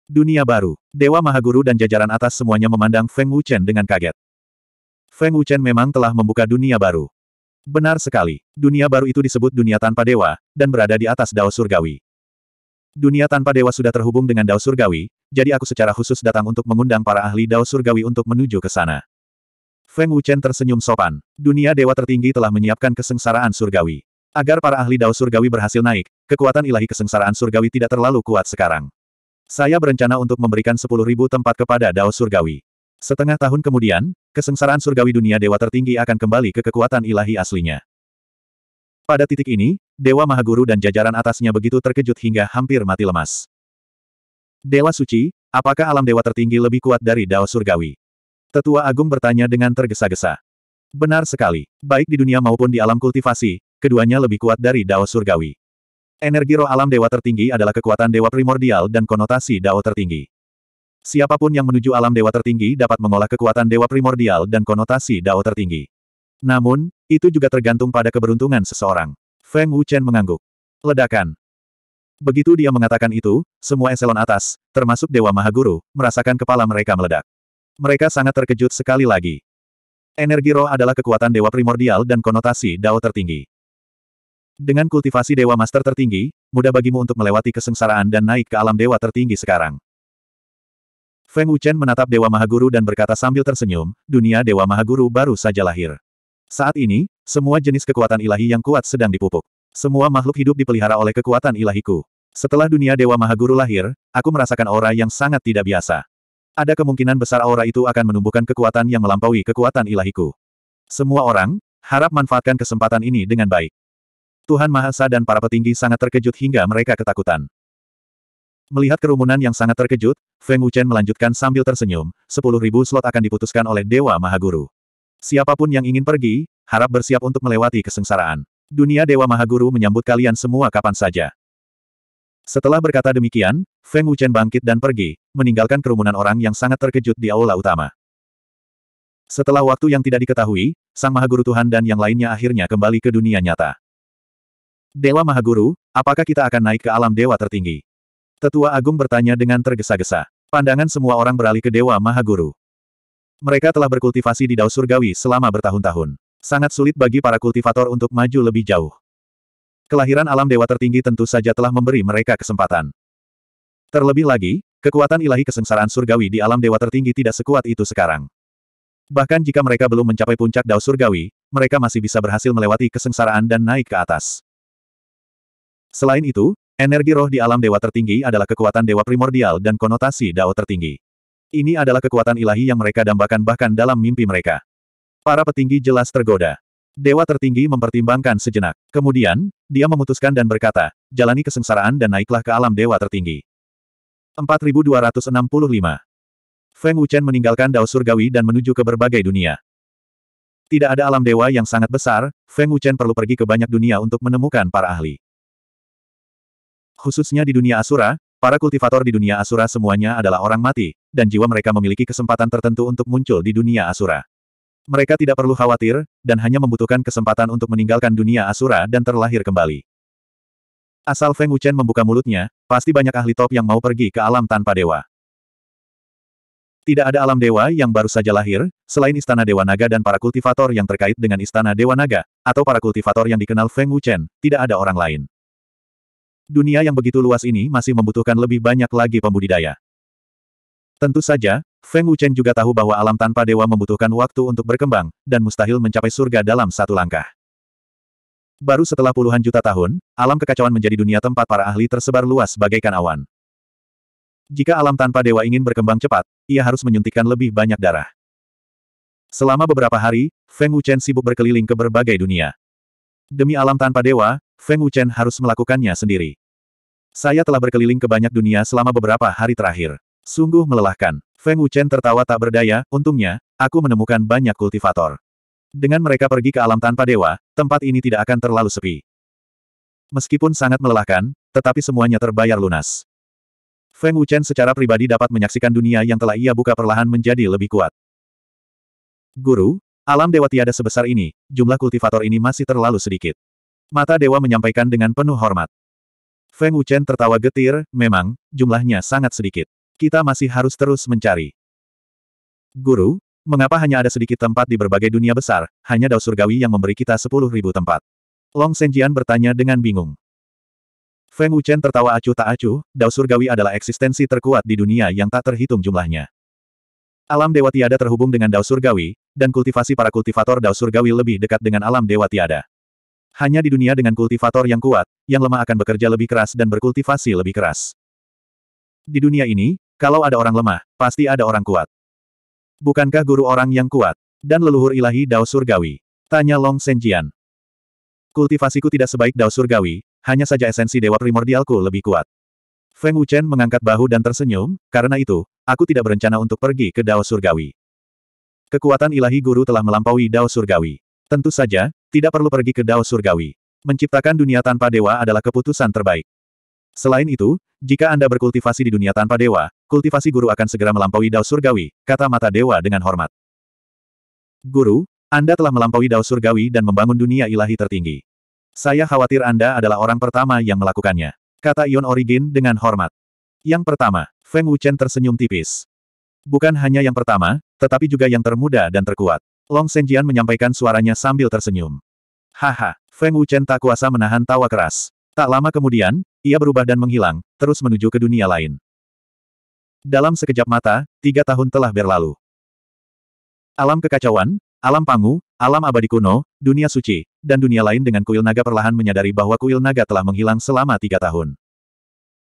Dunia baru, Dewa Mahaguru dan jajaran atas semuanya memandang Feng Wuchen dengan kaget. Feng Wuchen memang telah membuka dunia baru. Benar sekali, dunia baru itu disebut dunia tanpa dewa, dan berada di atas dao surgawi. Dunia tanpa dewa sudah terhubung dengan dao surgawi, jadi aku secara khusus datang untuk mengundang para ahli dao surgawi untuk menuju ke sana. Feng Wuchen tersenyum sopan. Dunia dewa tertinggi telah menyiapkan kesengsaraan surgawi. Agar para ahli dao surgawi berhasil naik, kekuatan ilahi kesengsaraan surgawi tidak terlalu kuat sekarang. Saya berencana untuk memberikan 10.000 tempat kepada dao surgawi. Setengah tahun kemudian, kesengsaraan surgawi dunia dewa tertinggi akan kembali ke kekuatan ilahi aslinya. Pada titik ini, Dewa Mahaguru dan jajaran atasnya begitu terkejut hingga hampir mati lemas. Dewa Suci, apakah alam dewa tertinggi lebih kuat dari Dao Surgawi? Tetua Agung bertanya dengan tergesa-gesa. Benar sekali, baik di dunia maupun di alam kultivasi, keduanya lebih kuat dari Dao Surgawi. Energi roh alam dewa tertinggi adalah kekuatan dewa primordial dan konotasi Dao tertinggi. Siapapun yang menuju alam dewa tertinggi dapat mengolah kekuatan dewa primordial dan konotasi dao tertinggi. Namun, itu juga tergantung pada keberuntungan seseorang. Feng Wuchen mengangguk. Ledakan. Begitu dia mengatakan itu, semua eselon atas, termasuk Dewa Mahaguru, merasakan kepala mereka meledak. Mereka sangat terkejut sekali lagi. Energi roh adalah kekuatan dewa primordial dan konotasi dao tertinggi. Dengan kultivasi dewa master tertinggi, mudah bagimu untuk melewati kesengsaraan dan naik ke alam dewa tertinggi sekarang. Feng Wuchen menatap Dewa Mahaguru dan berkata sambil tersenyum, dunia Dewa Mahaguru baru saja lahir. Saat ini, semua jenis kekuatan ilahi yang kuat sedang dipupuk. Semua makhluk hidup dipelihara oleh kekuatan ilahiku. Setelah dunia Dewa Mahaguru lahir, aku merasakan aura yang sangat tidak biasa. Ada kemungkinan besar aura itu akan menumbuhkan kekuatan yang melampaui kekuatan ilahiku. Semua orang, harap manfaatkan kesempatan ini dengan baik. Tuhan Mahasa dan para petinggi sangat terkejut hingga mereka ketakutan. Melihat kerumunan yang sangat terkejut, Feng Wuchen melanjutkan sambil tersenyum, 10.000 slot akan diputuskan oleh Dewa Mahaguru. Siapapun yang ingin pergi, harap bersiap untuk melewati kesengsaraan. Dunia Dewa Mahaguru menyambut kalian semua kapan saja. Setelah berkata demikian, Feng Wuchen bangkit dan pergi, meninggalkan kerumunan orang yang sangat terkejut di aula utama. Setelah waktu yang tidak diketahui, Sang Mahaguru Tuhan dan yang lainnya akhirnya kembali ke dunia nyata. Dewa Mahaguru, apakah kita akan naik ke alam dewa tertinggi? Tetua Agung bertanya dengan tergesa-gesa. Pandangan semua orang beralih ke Dewa Mahaguru. Mereka telah berkultivasi di Dao Surgawi selama bertahun-tahun. Sangat sulit bagi para kultivator untuk maju lebih jauh. Kelahiran alam dewa tertinggi tentu saja telah memberi mereka kesempatan. Terlebih lagi, kekuatan ilahi kesengsaraan surgawi di alam dewa tertinggi tidak sekuat itu sekarang. Bahkan jika mereka belum mencapai puncak Dao Surgawi, mereka masih bisa berhasil melewati kesengsaraan dan naik ke atas. Selain itu, Energi roh di alam dewa tertinggi adalah kekuatan dewa primordial dan konotasi dao tertinggi. Ini adalah kekuatan ilahi yang mereka dambakan bahkan dalam mimpi mereka. Para petinggi jelas tergoda. Dewa tertinggi mempertimbangkan sejenak. Kemudian, dia memutuskan dan berkata, jalani kesengsaraan dan naiklah ke alam dewa tertinggi. 4265 Feng Wuchen meninggalkan dao surgawi dan menuju ke berbagai dunia. Tidak ada alam dewa yang sangat besar, Feng Wuchen perlu pergi ke banyak dunia untuk menemukan para ahli. Khususnya di dunia Asura, para kultivator di dunia Asura semuanya adalah orang mati, dan jiwa mereka memiliki kesempatan tertentu untuk muncul di dunia Asura. Mereka tidak perlu khawatir, dan hanya membutuhkan kesempatan untuk meninggalkan dunia Asura dan terlahir kembali. Asal Feng Wuchen membuka mulutnya, pasti banyak ahli top yang mau pergi ke alam tanpa dewa. Tidak ada alam dewa yang baru saja lahir, selain Istana Dewa Naga dan para kultivator yang terkait dengan Istana Dewa Naga, atau para kultivator yang dikenal Feng Wuchen, tidak ada orang lain. Dunia yang begitu luas ini masih membutuhkan lebih banyak lagi pembudidaya. Tentu saja, Feng Wuchen juga tahu bahwa alam tanpa dewa membutuhkan waktu untuk berkembang, dan mustahil mencapai surga dalam satu langkah. Baru setelah puluhan juta tahun, alam kekacauan menjadi dunia tempat para ahli tersebar luas bagaikan awan. Jika alam tanpa dewa ingin berkembang cepat, ia harus menyuntikkan lebih banyak darah. Selama beberapa hari, Feng Wuchen sibuk berkeliling ke berbagai dunia. Demi alam tanpa dewa, Feng Wuchen harus melakukannya sendiri. Saya telah berkeliling ke banyak dunia selama beberapa hari terakhir. Sungguh melelahkan. Feng Wuchen tertawa tak berdaya, untungnya, aku menemukan banyak kultivator. Dengan mereka pergi ke alam tanpa dewa, tempat ini tidak akan terlalu sepi. Meskipun sangat melelahkan, tetapi semuanya terbayar lunas. Feng Wuchen secara pribadi dapat menyaksikan dunia yang telah ia buka perlahan menjadi lebih kuat. Guru, Alam dewa tiada sebesar ini, jumlah kultivator ini masih terlalu sedikit. Mata dewa menyampaikan dengan penuh hormat. Feng Wuchen tertawa getir, memang, jumlahnya sangat sedikit. Kita masih harus terus mencari. Guru, mengapa hanya ada sedikit tempat di berbagai dunia besar, hanya dao surgawi yang memberi kita sepuluh ribu tempat? Long Senjian bertanya dengan bingung. Feng Wuchen tertawa acuh tak acuh, dao surgawi adalah eksistensi terkuat di dunia yang tak terhitung jumlahnya. Alam dewa tiada terhubung dengan dao surgawi, dan kultivasi para kultivator Dao Surgawi lebih dekat dengan alam dewa tiada. Hanya di dunia dengan kultivator yang kuat, yang lemah akan bekerja lebih keras dan berkultivasi lebih keras. Di dunia ini, kalau ada orang lemah, pasti ada orang kuat. Bukankah guru orang yang kuat? Dan leluhur ilahi Dao Surgawi. Tanya Long Senjian. Kultivasiku tidak sebaik Dao Surgawi, hanya saja esensi dewa primordialku lebih kuat. Feng Wuchen mengangkat bahu dan tersenyum, karena itu, aku tidak berencana untuk pergi ke Dao Surgawi. Kekuatan ilahi guru telah melampaui Dao Surgawi. Tentu saja, tidak perlu pergi ke Dao Surgawi. Menciptakan dunia tanpa dewa adalah keputusan terbaik. Selain itu, jika Anda berkultivasi di dunia tanpa dewa, kultivasi guru akan segera melampaui Dao Surgawi, kata mata dewa dengan hormat. Guru, Anda telah melampaui Dao Surgawi dan membangun dunia ilahi tertinggi. Saya khawatir Anda adalah orang pertama yang melakukannya, kata Ion Origin dengan hormat. Yang pertama, Feng Wuchen tersenyum tipis. Bukan hanya yang pertama, tetapi juga yang termuda dan terkuat. Long Senjian menyampaikan suaranya sambil tersenyum. Haha, Feng Wuchen tak kuasa menahan tawa keras. Tak lama kemudian, ia berubah dan menghilang, terus menuju ke dunia lain. Dalam sekejap mata, tiga tahun telah berlalu. Alam kekacauan, alam pangu, alam abadi kuno, dunia suci, dan dunia lain dengan kuil naga perlahan menyadari bahwa kuil naga telah menghilang selama tiga tahun.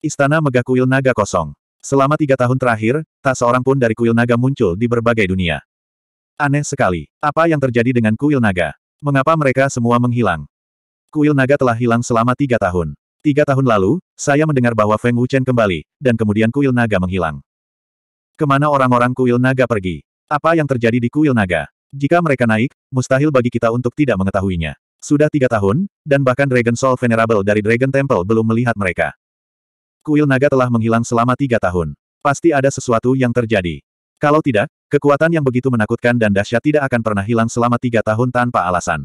Istana megah kuil naga kosong. Selama tiga tahun terakhir, tak seorang pun dari kuil naga muncul di berbagai dunia. Aneh sekali. Apa yang terjadi dengan kuil naga? Mengapa mereka semua menghilang? Kuil naga telah hilang selama tiga tahun. Tiga tahun lalu, saya mendengar bahwa Feng Wuchen kembali, dan kemudian kuil naga menghilang. Kemana orang-orang kuil naga pergi? Apa yang terjadi di kuil naga? Jika mereka naik, mustahil bagi kita untuk tidak mengetahuinya. Sudah tiga tahun, dan bahkan Dragon Soul Venerable dari Dragon Temple belum melihat mereka kuil naga telah menghilang selama tiga tahun. Pasti ada sesuatu yang terjadi. Kalau tidak, kekuatan yang begitu menakutkan dan dahsyat tidak akan pernah hilang selama tiga tahun tanpa alasan.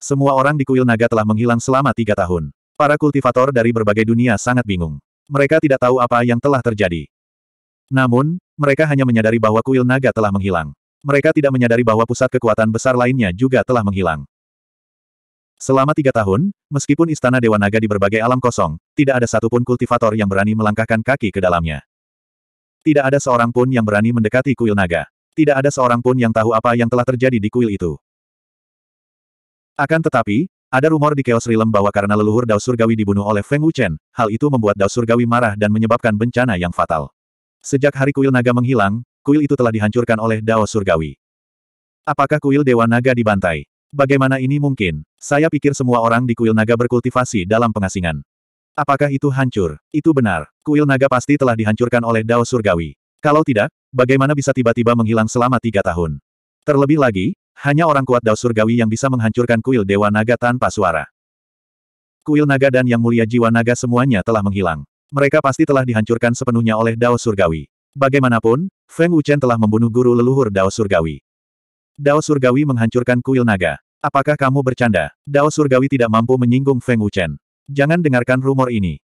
Semua orang di kuil naga telah menghilang selama tiga tahun. Para kultivator dari berbagai dunia sangat bingung. Mereka tidak tahu apa yang telah terjadi. Namun, mereka hanya menyadari bahwa kuil naga telah menghilang. Mereka tidak menyadari bahwa pusat kekuatan besar lainnya juga telah menghilang. Selama tiga tahun, meskipun istana Dewa Naga di berbagai alam kosong, tidak ada satupun kultivator yang berani melangkahkan kaki ke dalamnya. Tidak ada seorang pun yang berani mendekati kuil naga. Tidak ada seorang pun yang tahu apa yang telah terjadi di kuil itu. Akan tetapi, ada rumor di Chaos Realm bahwa karena leluhur Dao Surgawi dibunuh oleh Feng Wuchen, hal itu membuat Dao Surgawi marah dan menyebabkan bencana yang fatal. Sejak hari kuil naga menghilang, kuil itu telah dihancurkan oleh Dao Surgawi. Apakah kuil Dewa Naga dibantai? Bagaimana ini mungkin? Saya pikir semua orang di kuil naga berkultivasi dalam pengasingan. Apakah itu hancur? Itu benar. Kuil naga pasti telah dihancurkan oleh Dao Surgawi. Kalau tidak, bagaimana bisa tiba-tiba menghilang selama tiga tahun? Terlebih lagi, hanya orang kuat Dao Surgawi yang bisa menghancurkan kuil Dewa Naga tanpa suara. Kuil naga dan yang mulia jiwa naga semuanya telah menghilang. Mereka pasti telah dihancurkan sepenuhnya oleh Dao Surgawi. Bagaimanapun, Feng Wuchen telah membunuh guru leluhur Dao Surgawi. Dao Surgawi menghancurkan kuil naga. Apakah kamu bercanda? Dao Surgawi tidak mampu menyinggung Feng Wuchen. Jangan dengarkan rumor ini.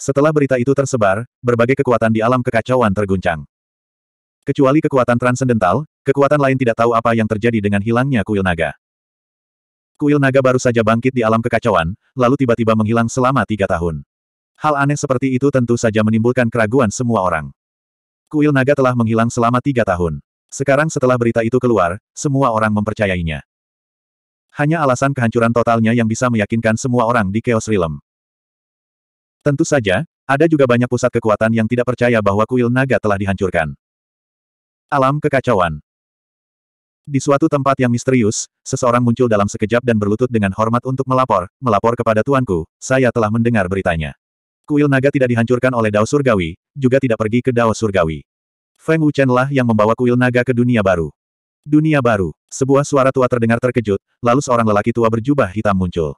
Setelah berita itu tersebar, berbagai kekuatan di alam kekacauan terguncang. Kecuali kekuatan transendental, kekuatan lain tidak tahu apa yang terjadi dengan hilangnya kuil naga. Kuil naga baru saja bangkit di alam kekacauan, lalu tiba-tiba menghilang selama tiga tahun. Hal aneh seperti itu tentu saja menimbulkan keraguan semua orang. Kuil naga telah menghilang selama tiga tahun. Sekarang setelah berita itu keluar, semua orang mempercayainya. Hanya alasan kehancuran totalnya yang bisa meyakinkan semua orang di Chaos Realm. Tentu saja, ada juga banyak pusat kekuatan yang tidak percaya bahwa kuil naga telah dihancurkan. Alam kekacauan. Di suatu tempat yang misterius, seseorang muncul dalam sekejap dan berlutut dengan hormat untuk melapor, melapor kepada tuanku, saya telah mendengar beritanya. Kuil naga tidak dihancurkan oleh Dao Surgawi, juga tidak pergi ke Dao Surgawi. Feng Wuchen lah yang membawa kuil naga ke dunia baru. Dunia baru, sebuah suara tua terdengar terkejut, lalu seorang lelaki tua berjubah hitam muncul.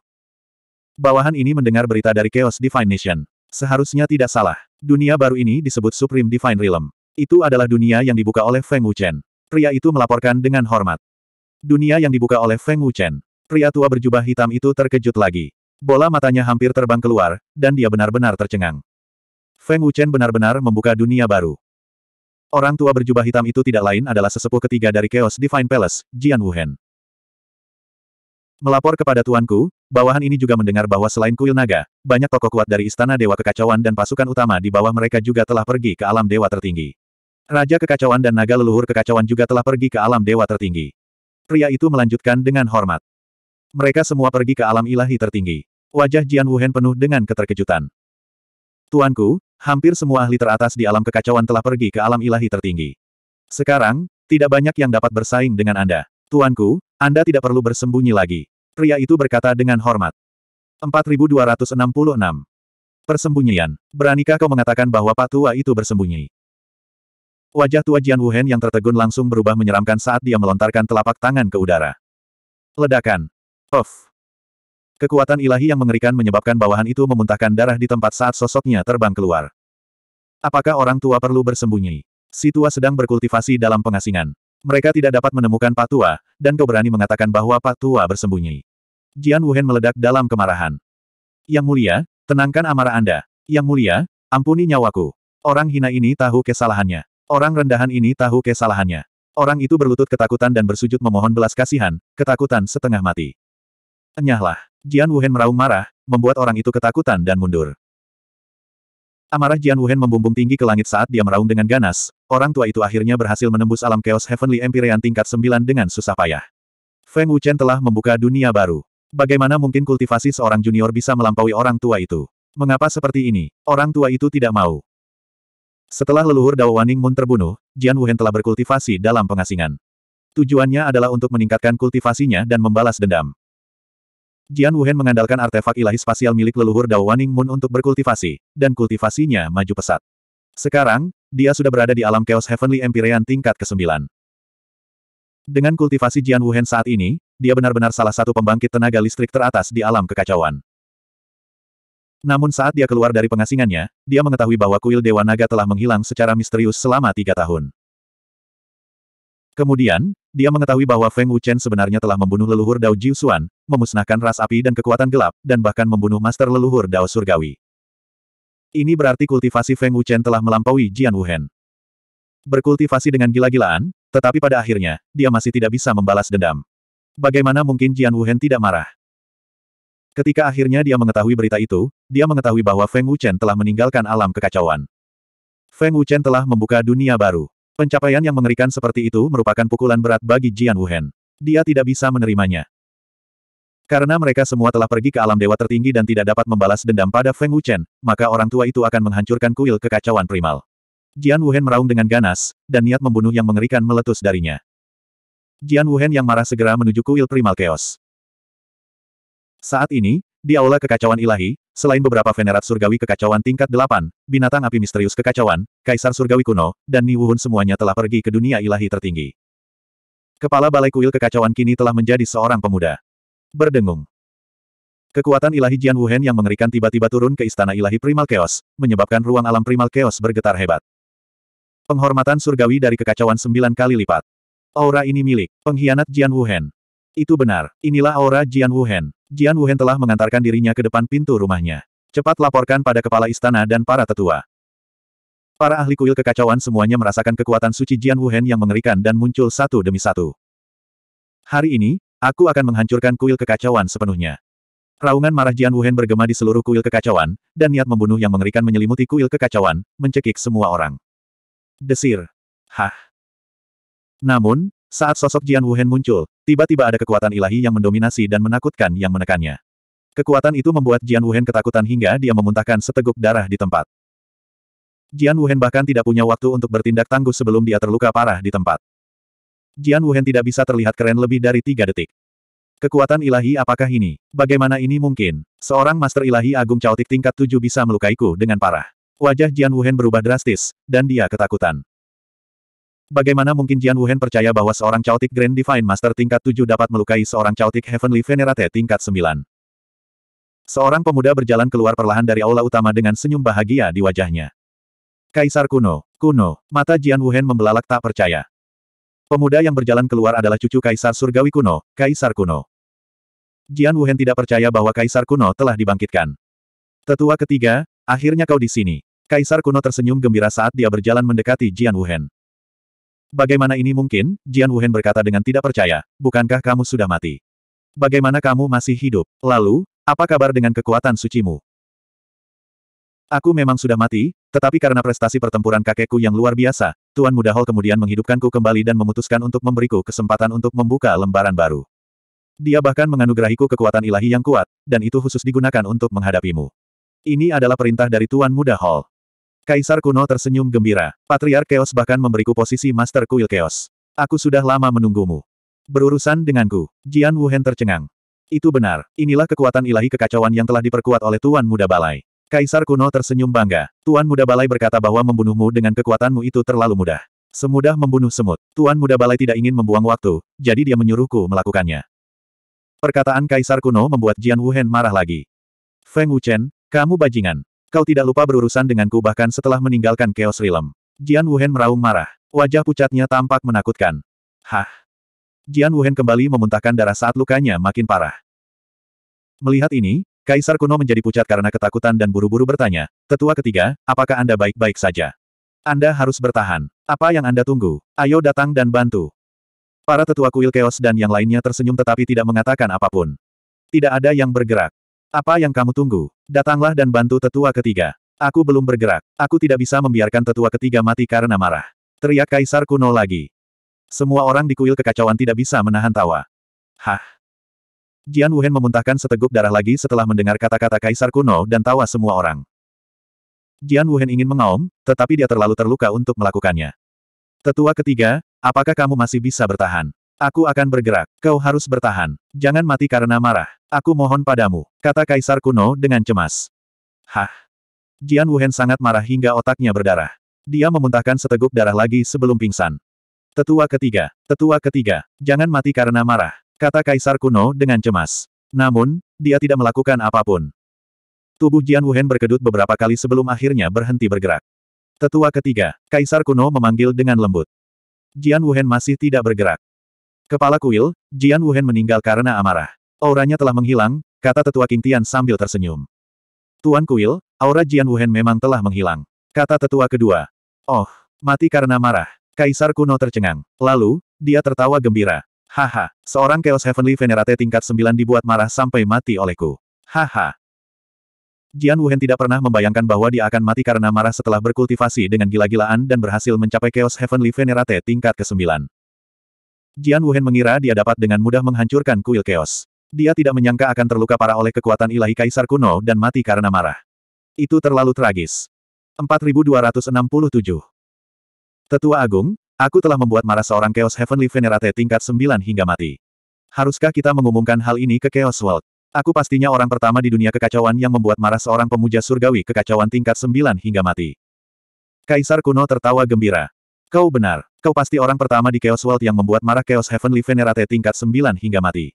Bawahan ini mendengar berita dari Chaos Divine Nation. Seharusnya tidak salah. Dunia baru ini disebut Supreme Divine Realm. Itu adalah dunia yang dibuka oleh Feng Wuchen. Pria itu melaporkan dengan hormat. Dunia yang dibuka oleh Feng Wuchen. Pria tua berjubah hitam itu terkejut lagi. Bola matanya hampir terbang keluar, dan dia benar-benar tercengang. Feng Wuchen benar-benar membuka dunia baru. Orang tua berjubah hitam itu tidak lain adalah sesepuh ketiga dari Chaos Divine Palace, Jian Wuhen. Melapor kepada tuanku, bawahan ini juga mendengar bahwa selain kuil naga, banyak tokoh kuat dari istana dewa kekacauan dan pasukan utama di bawah mereka juga telah pergi ke alam dewa tertinggi. Raja kekacauan dan naga leluhur kekacauan juga telah pergi ke alam dewa tertinggi. Pria itu melanjutkan dengan hormat. Mereka semua pergi ke alam ilahi tertinggi. Wajah Jian Wuhen penuh dengan keterkejutan. Tuanku, Hampir semua ahli teratas di alam kekacauan telah pergi ke alam ilahi tertinggi. Sekarang, tidak banyak yang dapat bersaing dengan Anda. Tuanku, Anda tidak perlu bersembunyi lagi. Pria itu berkata dengan hormat. 4266. Persembunyian. Beranikah kau mengatakan bahwa Pak Tua itu bersembunyi? Wajah Tua Jian Wuhen yang tertegun langsung berubah menyeramkan saat dia melontarkan telapak tangan ke udara. Ledakan. Of. Kekuatan ilahi yang mengerikan menyebabkan bawahan itu memuntahkan darah di tempat saat sosoknya terbang keluar. Apakah orang tua perlu bersembunyi? Si tua sedang berkultivasi dalam pengasingan. Mereka tidak dapat menemukan Pak Tua, dan kau berani mengatakan bahwa Pak Tua bersembunyi. Jian Wuhen meledak dalam kemarahan. Yang mulia, tenangkan amarah Anda. Yang mulia, ampuni nyawaku. Orang hina ini tahu kesalahannya. Orang rendahan ini tahu kesalahannya. Orang itu berlutut ketakutan dan bersujud memohon belas kasihan, ketakutan setengah mati. Enyahlah. Jian Wuhen meraung marah, membuat orang itu ketakutan dan mundur. Amarah Jian Wuhen membumbung tinggi ke langit saat dia meraung dengan ganas, orang tua itu akhirnya berhasil menembus alam chaos Heavenly Empyrean tingkat 9 dengan susah payah. Feng Wuchen telah membuka dunia baru. Bagaimana mungkin kultivasi seorang junior bisa melampaui orang tua itu? Mengapa seperti ini? Orang tua itu tidak mau. Setelah leluhur Dao Waning Mun terbunuh, Jian Wuhen telah berkultivasi dalam pengasingan. Tujuannya adalah untuk meningkatkan kultivasinya dan membalas dendam. Jian Wuhen mengandalkan artefak ilahi spasial milik leluhur Dao Waning Moon untuk berkultivasi, dan kultivasinya maju pesat. Sekarang, dia sudah berada di alam Chaos Heavenly Empyrean tingkat ke-9. Dengan kultivasi Jian Wuhen saat ini, dia benar-benar salah satu pembangkit tenaga listrik teratas di alam kekacauan. Namun saat dia keluar dari pengasingannya, dia mengetahui bahwa kuil Dewa Naga telah menghilang secara misterius selama tiga tahun. Kemudian, dia mengetahui bahwa Feng Wuchen sebenarnya telah membunuh leluhur Dao Jiusuan, memusnahkan ras api dan kekuatan gelap, dan bahkan membunuh master leluhur Dao Surgawi. Ini berarti kultivasi Feng Wuchen telah melampaui Jian Wuhen. Berkultivasi dengan gila-gilaan, tetapi pada akhirnya, dia masih tidak bisa membalas dendam. Bagaimana mungkin Jian Wuhen tidak marah? Ketika akhirnya dia mengetahui berita itu, dia mengetahui bahwa Feng Wuchen telah meninggalkan alam kekacauan. Feng Wuchen telah membuka dunia baru. Pencapaian yang mengerikan seperti itu merupakan pukulan berat bagi Jian Wuhen. Dia tidak bisa menerimanya. Karena mereka semua telah pergi ke alam dewa tertinggi dan tidak dapat membalas dendam pada Feng Wuchen, maka orang tua itu akan menghancurkan kuil kekacauan primal. Jian Wuhan meraung dengan ganas, dan niat membunuh yang mengerikan meletus darinya. Jian Wuhan yang marah segera menuju kuil primal chaos. Saat ini, di aula kekacauan ilahi, Selain beberapa venerat surgawi kekacauan tingkat delapan, binatang api misterius kekacauan, kaisar surgawi kuno, dan Niwuhun semuanya telah pergi ke dunia ilahi tertinggi. Kepala Balai Kuil Kekacauan kini telah menjadi seorang pemuda. Berdengung. Kekuatan ilahi Jian Wuhen yang mengerikan tiba-tiba turun ke istana ilahi Primal Chaos, menyebabkan ruang alam Primal Chaos bergetar hebat. Penghormatan surgawi dari kekacauan sembilan kali lipat. Aura ini milik pengkhianat Jian Wuhen. Itu benar, inilah aura Jian Wuhen. Jian Wuhen telah mengantarkan dirinya ke depan pintu rumahnya. Cepat laporkan pada kepala istana dan para tetua. Para ahli kuil kekacauan semuanya merasakan kekuatan suci Jian Wuhen yang mengerikan dan muncul satu demi satu. Hari ini, aku akan menghancurkan kuil kekacauan sepenuhnya. Raungan marah Jian Wuhen bergema di seluruh kuil kekacauan, dan niat membunuh yang mengerikan menyelimuti kuil kekacauan, mencekik semua orang. Desir. Hah. Namun, saat sosok Jian Wuhen muncul, Tiba-tiba ada kekuatan ilahi yang mendominasi dan menakutkan yang menekannya. Kekuatan itu membuat Jian Wuhen ketakutan hingga dia memuntahkan seteguk darah di tempat. Jian Wuhen bahkan tidak punya waktu untuk bertindak tangguh sebelum dia terluka parah di tempat. Jian Wuhen tidak bisa terlihat keren lebih dari tiga detik. Kekuatan ilahi apakah ini? Bagaimana ini mungkin? Seorang master ilahi agung caotik tingkat tujuh bisa melukaiku dengan parah. Wajah Jian Wuhen berubah drastis, dan dia ketakutan. Bagaimana mungkin Jian Wuhen percaya bahwa seorang Chaotic Grand Divine Master tingkat 7 dapat melukai seorang Chaotic Heavenly Venerate tingkat 9? Seorang pemuda berjalan keluar perlahan dari aula utama dengan senyum bahagia di wajahnya. Kaisar kuno, kuno, mata Jian Wuhen membelalak tak percaya. Pemuda yang berjalan keluar adalah cucu Kaisar Surgawi kuno, Kaisar kuno. Jian Wuhen tidak percaya bahwa Kaisar kuno telah dibangkitkan. Tetua ketiga, akhirnya kau di sini. Kaisar kuno tersenyum gembira saat dia berjalan mendekati Jian Wuhen. Bagaimana ini mungkin? Jian Wuhen berkata dengan tidak percaya, bukankah kamu sudah mati? Bagaimana kamu masih hidup? Lalu, apa kabar dengan kekuatan sucimu? Aku memang sudah mati, tetapi karena prestasi pertempuran kakekku yang luar biasa, Tuan Muda Hall kemudian menghidupkanku kembali dan memutuskan untuk memberiku kesempatan untuk membuka lembaran baru. Dia bahkan menganugerahiku kekuatan ilahi yang kuat, dan itu khusus digunakan untuk menghadapimu. Ini adalah perintah dari Tuan Muda Hall. Kaisar kuno tersenyum gembira. Patriark Chaos bahkan memberiku posisi Master Kuil Chaos. Aku sudah lama menunggumu. Berurusan denganku. Jian Wuhen tercengang. Itu benar, inilah kekuatan ilahi kekacauan yang telah diperkuat oleh Tuan Muda Balai. Kaisar kuno tersenyum bangga. Tuan Muda Balai berkata bahwa membunuhmu dengan kekuatanmu itu terlalu mudah. Semudah membunuh semut. Tuan Muda Balai tidak ingin membuang waktu, jadi dia menyuruhku melakukannya. Perkataan Kaisar kuno membuat Jian Wuhen marah lagi. Feng Wuchen, kamu bajingan. Kau tidak lupa berurusan denganku bahkan setelah meninggalkan Chaos Realm. Jian Wuhen meraung marah. Wajah pucatnya tampak menakutkan. Hah? Jian Wuhen kembali memuntahkan darah saat lukanya makin parah. Melihat ini, Kaisar kuno menjadi pucat karena ketakutan dan buru-buru bertanya, Tetua ketiga, apakah Anda baik-baik saja? Anda harus bertahan. Apa yang Anda tunggu? Ayo datang dan bantu. Para tetua kuil keos dan yang lainnya tersenyum tetapi tidak mengatakan apapun. Tidak ada yang bergerak. Apa yang kamu tunggu? Datanglah dan bantu tetua ketiga. Aku belum bergerak. Aku tidak bisa membiarkan tetua ketiga mati karena marah. Teriak Kaisar kuno lagi. Semua orang di kuil kekacauan tidak bisa menahan tawa. Hah? Jian Wuhen memuntahkan seteguk darah lagi setelah mendengar kata-kata Kaisar kuno dan tawa semua orang. Jian Wuhen ingin mengaum, tetapi dia terlalu terluka untuk melakukannya. Tetua ketiga, apakah kamu masih bisa bertahan? Aku akan bergerak. Kau harus bertahan. Jangan mati karena marah. Aku mohon padamu, kata Kaisar kuno dengan cemas. Hah? Jian Wuhen sangat marah hingga otaknya berdarah. Dia memuntahkan seteguk darah lagi sebelum pingsan. Tetua ketiga, tetua ketiga, jangan mati karena marah, kata Kaisar kuno dengan cemas. Namun, dia tidak melakukan apapun. Tubuh Jian Wuhen berkedut beberapa kali sebelum akhirnya berhenti bergerak. Tetua ketiga, Kaisar kuno memanggil dengan lembut. Jian Wuhen masih tidak bergerak. Kepala kuil, Jian Wuhen meninggal karena amarah. Auranya telah menghilang, kata tetua King Tian sambil tersenyum. Tuan kuil, aura Jian Wuhen memang telah menghilang. Kata tetua kedua. Oh, mati karena marah. Kaisar kuno tercengang. Lalu, dia tertawa gembira. Haha, seorang Chaos Heavenly Venerate tingkat 9 dibuat marah sampai mati olehku. Haha. Jian Wuhen tidak pernah membayangkan bahwa dia akan mati karena marah setelah berkultivasi dengan gila-gilaan dan berhasil mencapai Chaos Heavenly Venerate tingkat ke-9. Jian Wuhen mengira dia dapat dengan mudah menghancurkan kuil keos. Dia tidak menyangka akan terluka parah oleh kekuatan ilahi kaisar kuno dan mati karena marah. Itu terlalu tragis. 4267. Tetua Agung, aku telah membuat marah seorang Chaos Heavenly Venerate tingkat 9 hingga mati. Haruskah kita mengumumkan hal ini ke Chaos World? Aku pastinya orang pertama di dunia kekacauan yang membuat marah seorang pemuja surgawi kekacauan tingkat 9 hingga mati. Kaisar kuno tertawa gembira. Kau benar. Kau pasti orang pertama di Chaos World yang membuat marah Chaos Heavenly Venerate tingkat 9 hingga mati.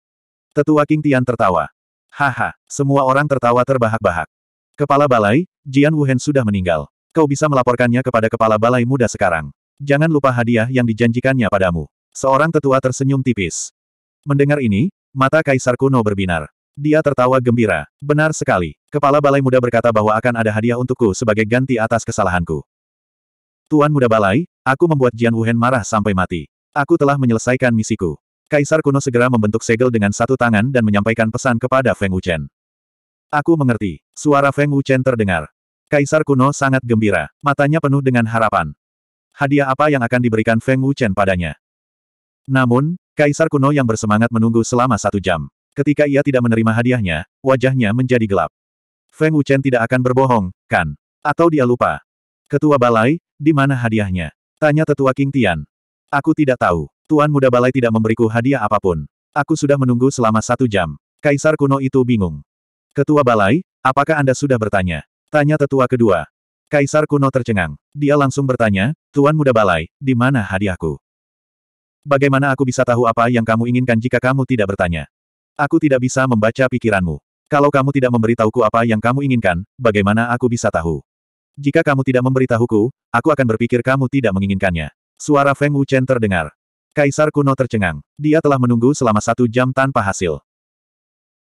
Tetua King Tian tertawa. Haha, semua orang tertawa terbahak-bahak. Kepala Balai, Jian Wuhen sudah meninggal. Kau bisa melaporkannya kepada Kepala Balai Muda sekarang. Jangan lupa hadiah yang dijanjikannya padamu. Seorang tetua tersenyum tipis. Mendengar ini, mata Kaisar kuno berbinar. Dia tertawa gembira. Benar sekali. Kepala Balai Muda berkata bahwa akan ada hadiah untukku sebagai ganti atas kesalahanku. Tuan Muda Balai, Aku membuat Jian Wuhen marah sampai mati. Aku telah menyelesaikan misiku. Kaisar kuno segera membentuk segel dengan satu tangan dan menyampaikan pesan kepada Feng Wuchen. Aku mengerti. Suara Feng Wuchen terdengar. Kaisar kuno sangat gembira. Matanya penuh dengan harapan. Hadiah apa yang akan diberikan Feng Wuchen padanya? Namun, Kaisar kuno yang bersemangat menunggu selama satu jam. Ketika ia tidak menerima hadiahnya, wajahnya menjadi gelap. Feng Wuchen tidak akan berbohong, kan? Atau dia lupa? Ketua balai, di mana hadiahnya? Tanya tetua King Tian. Aku tidak tahu. Tuan muda balai tidak memberiku hadiah apapun. Aku sudah menunggu selama satu jam. Kaisar kuno itu bingung. Ketua balai, apakah Anda sudah bertanya? Tanya tetua kedua. Kaisar kuno tercengang. Dia langsung bertanya, Tuan muda balai, di mana hadiahku? Bagaimana aku bisa tahu apa yang kamu inginkan jika kamu tidak bertanya? Aku tidak bisa membaca pikiranmu. Kalau kamu tidak memberitahuku apa yang kamu inginkan, bagaimana aku bisa tahu? Jika kamu tidak memberitahuku, aku akan berpikir kamu tidak menginginkannya. Suara Feng Wuchen terdengar. Kaisar kuno tercengang. Dia telah menunggu selama satu jam tanpa hasil.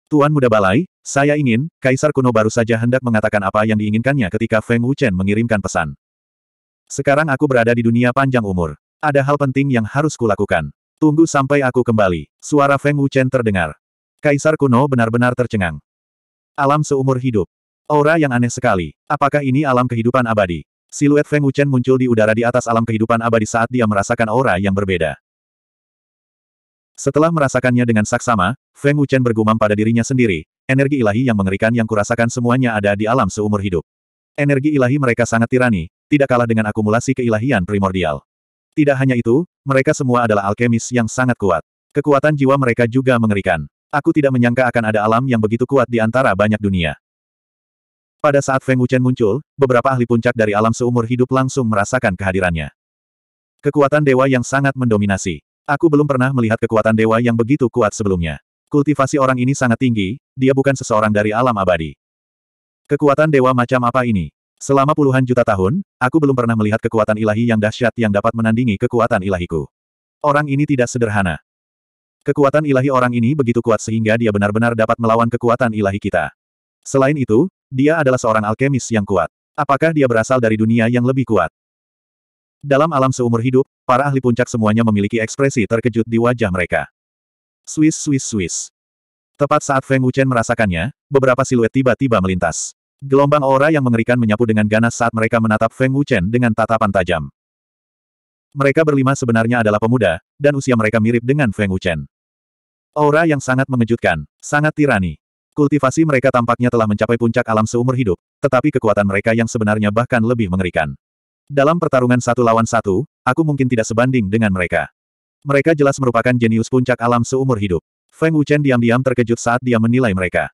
Tuan Muda Balai, saya ingin, Kaisar kuno baru saja hendak mengatakan apa yang diinginkannya ketika Feng Wuchen mengirimkan pesan. Sekarang aku berada di dunia panjang umur. Ada hal penting yang harus kulakukan. Tunggu sampai aku kembali. Suara Feng Wuchen terdengar. Kaisar kuno benar-benar tercengang. Alam seumur hidup. Aura yang aneh sekali. Apakah ini alam kehidupan abadi? Siluet Feng Wuchen muncul di udara di atas alam kehidupan abadi saat dia merasakan aura yang berbeda. Setelah merasakannya dengan saksama, Feng Wuchen bergumam pada dirinya sendiri, energi ilahi yang mengerikan yang kurasakan semuanya ada di alam seumur hidup. Energi ilahi mereka sangat tirani, tidak kalah dengan akumulasi keilahian primordial. Tidak hanya itu, mereka semua adalah alkemis yang sangat kuat. Kekuatan jiwa mereka juga mengerikan. Aku tidak menyangka akan ada alam yang begitu kuat di antara banyak dunia. Pada saat Feng Wuchen muncul, beberapa ahli puncak dari alam seumur hidup langsung merasakan kehadirannya. Kekuatan dewa yang sangat mendominasi. Aku belum pernah melihat kekuatan dewa yang begitu kuat sebelumnya. Kultivasi orang ini sangat tinggi, dia bukan seseorang dari alam abadi. Kekuatan dewa macam apa ini? Selama puluhan juta tahun, aku belum pernah melihat kekuatan ilahi yang dahsyat yang dapat menandingi kekuatan ilahiku. Orang ini tidak sederhana. Kekuatan ilahi orang ini begitu kuat sehingga dia benar-benar dapat melawan kekuatan ilahi kita. Selain itu, dia adalah seorang alkemis yang kuat. Apakah dia berasal dari dunia yang lebih kuat? Dalam alam seumur hidup, para ahli puncak semuanya memiliki ekspresi terkejut di wajah mereka. Swiss, Swiss, Swiss. Tepat saat Feng Wuchen merasakannya, beberapa siluet tiba-tiba melintas. Gelombang aura yang mengerikan menyapu dengan ganas saat mereka menatap Feng Wuchen dengan tatapan tajam. Mereka berlima sebenarnya adalah pemuda, dan usia mereka mirip dengan Feng Wuchen. Aura yang sangat mengejutkan, sangat tirani. Kultivasi mereka tampaknya telah mencapai puncak alam seumur hidup, tetapi kekuatan mereka yang sebenarnya bahkan lebih mengerikan. Dalam pertarungan satu lawan satu, aku mungkin tidak sebanding dengan mereka. Mereka jelas merupakan jenius puncak alam seumur hidup. Feng Wuchen diam-diam terkejut saat dia menilai mereka.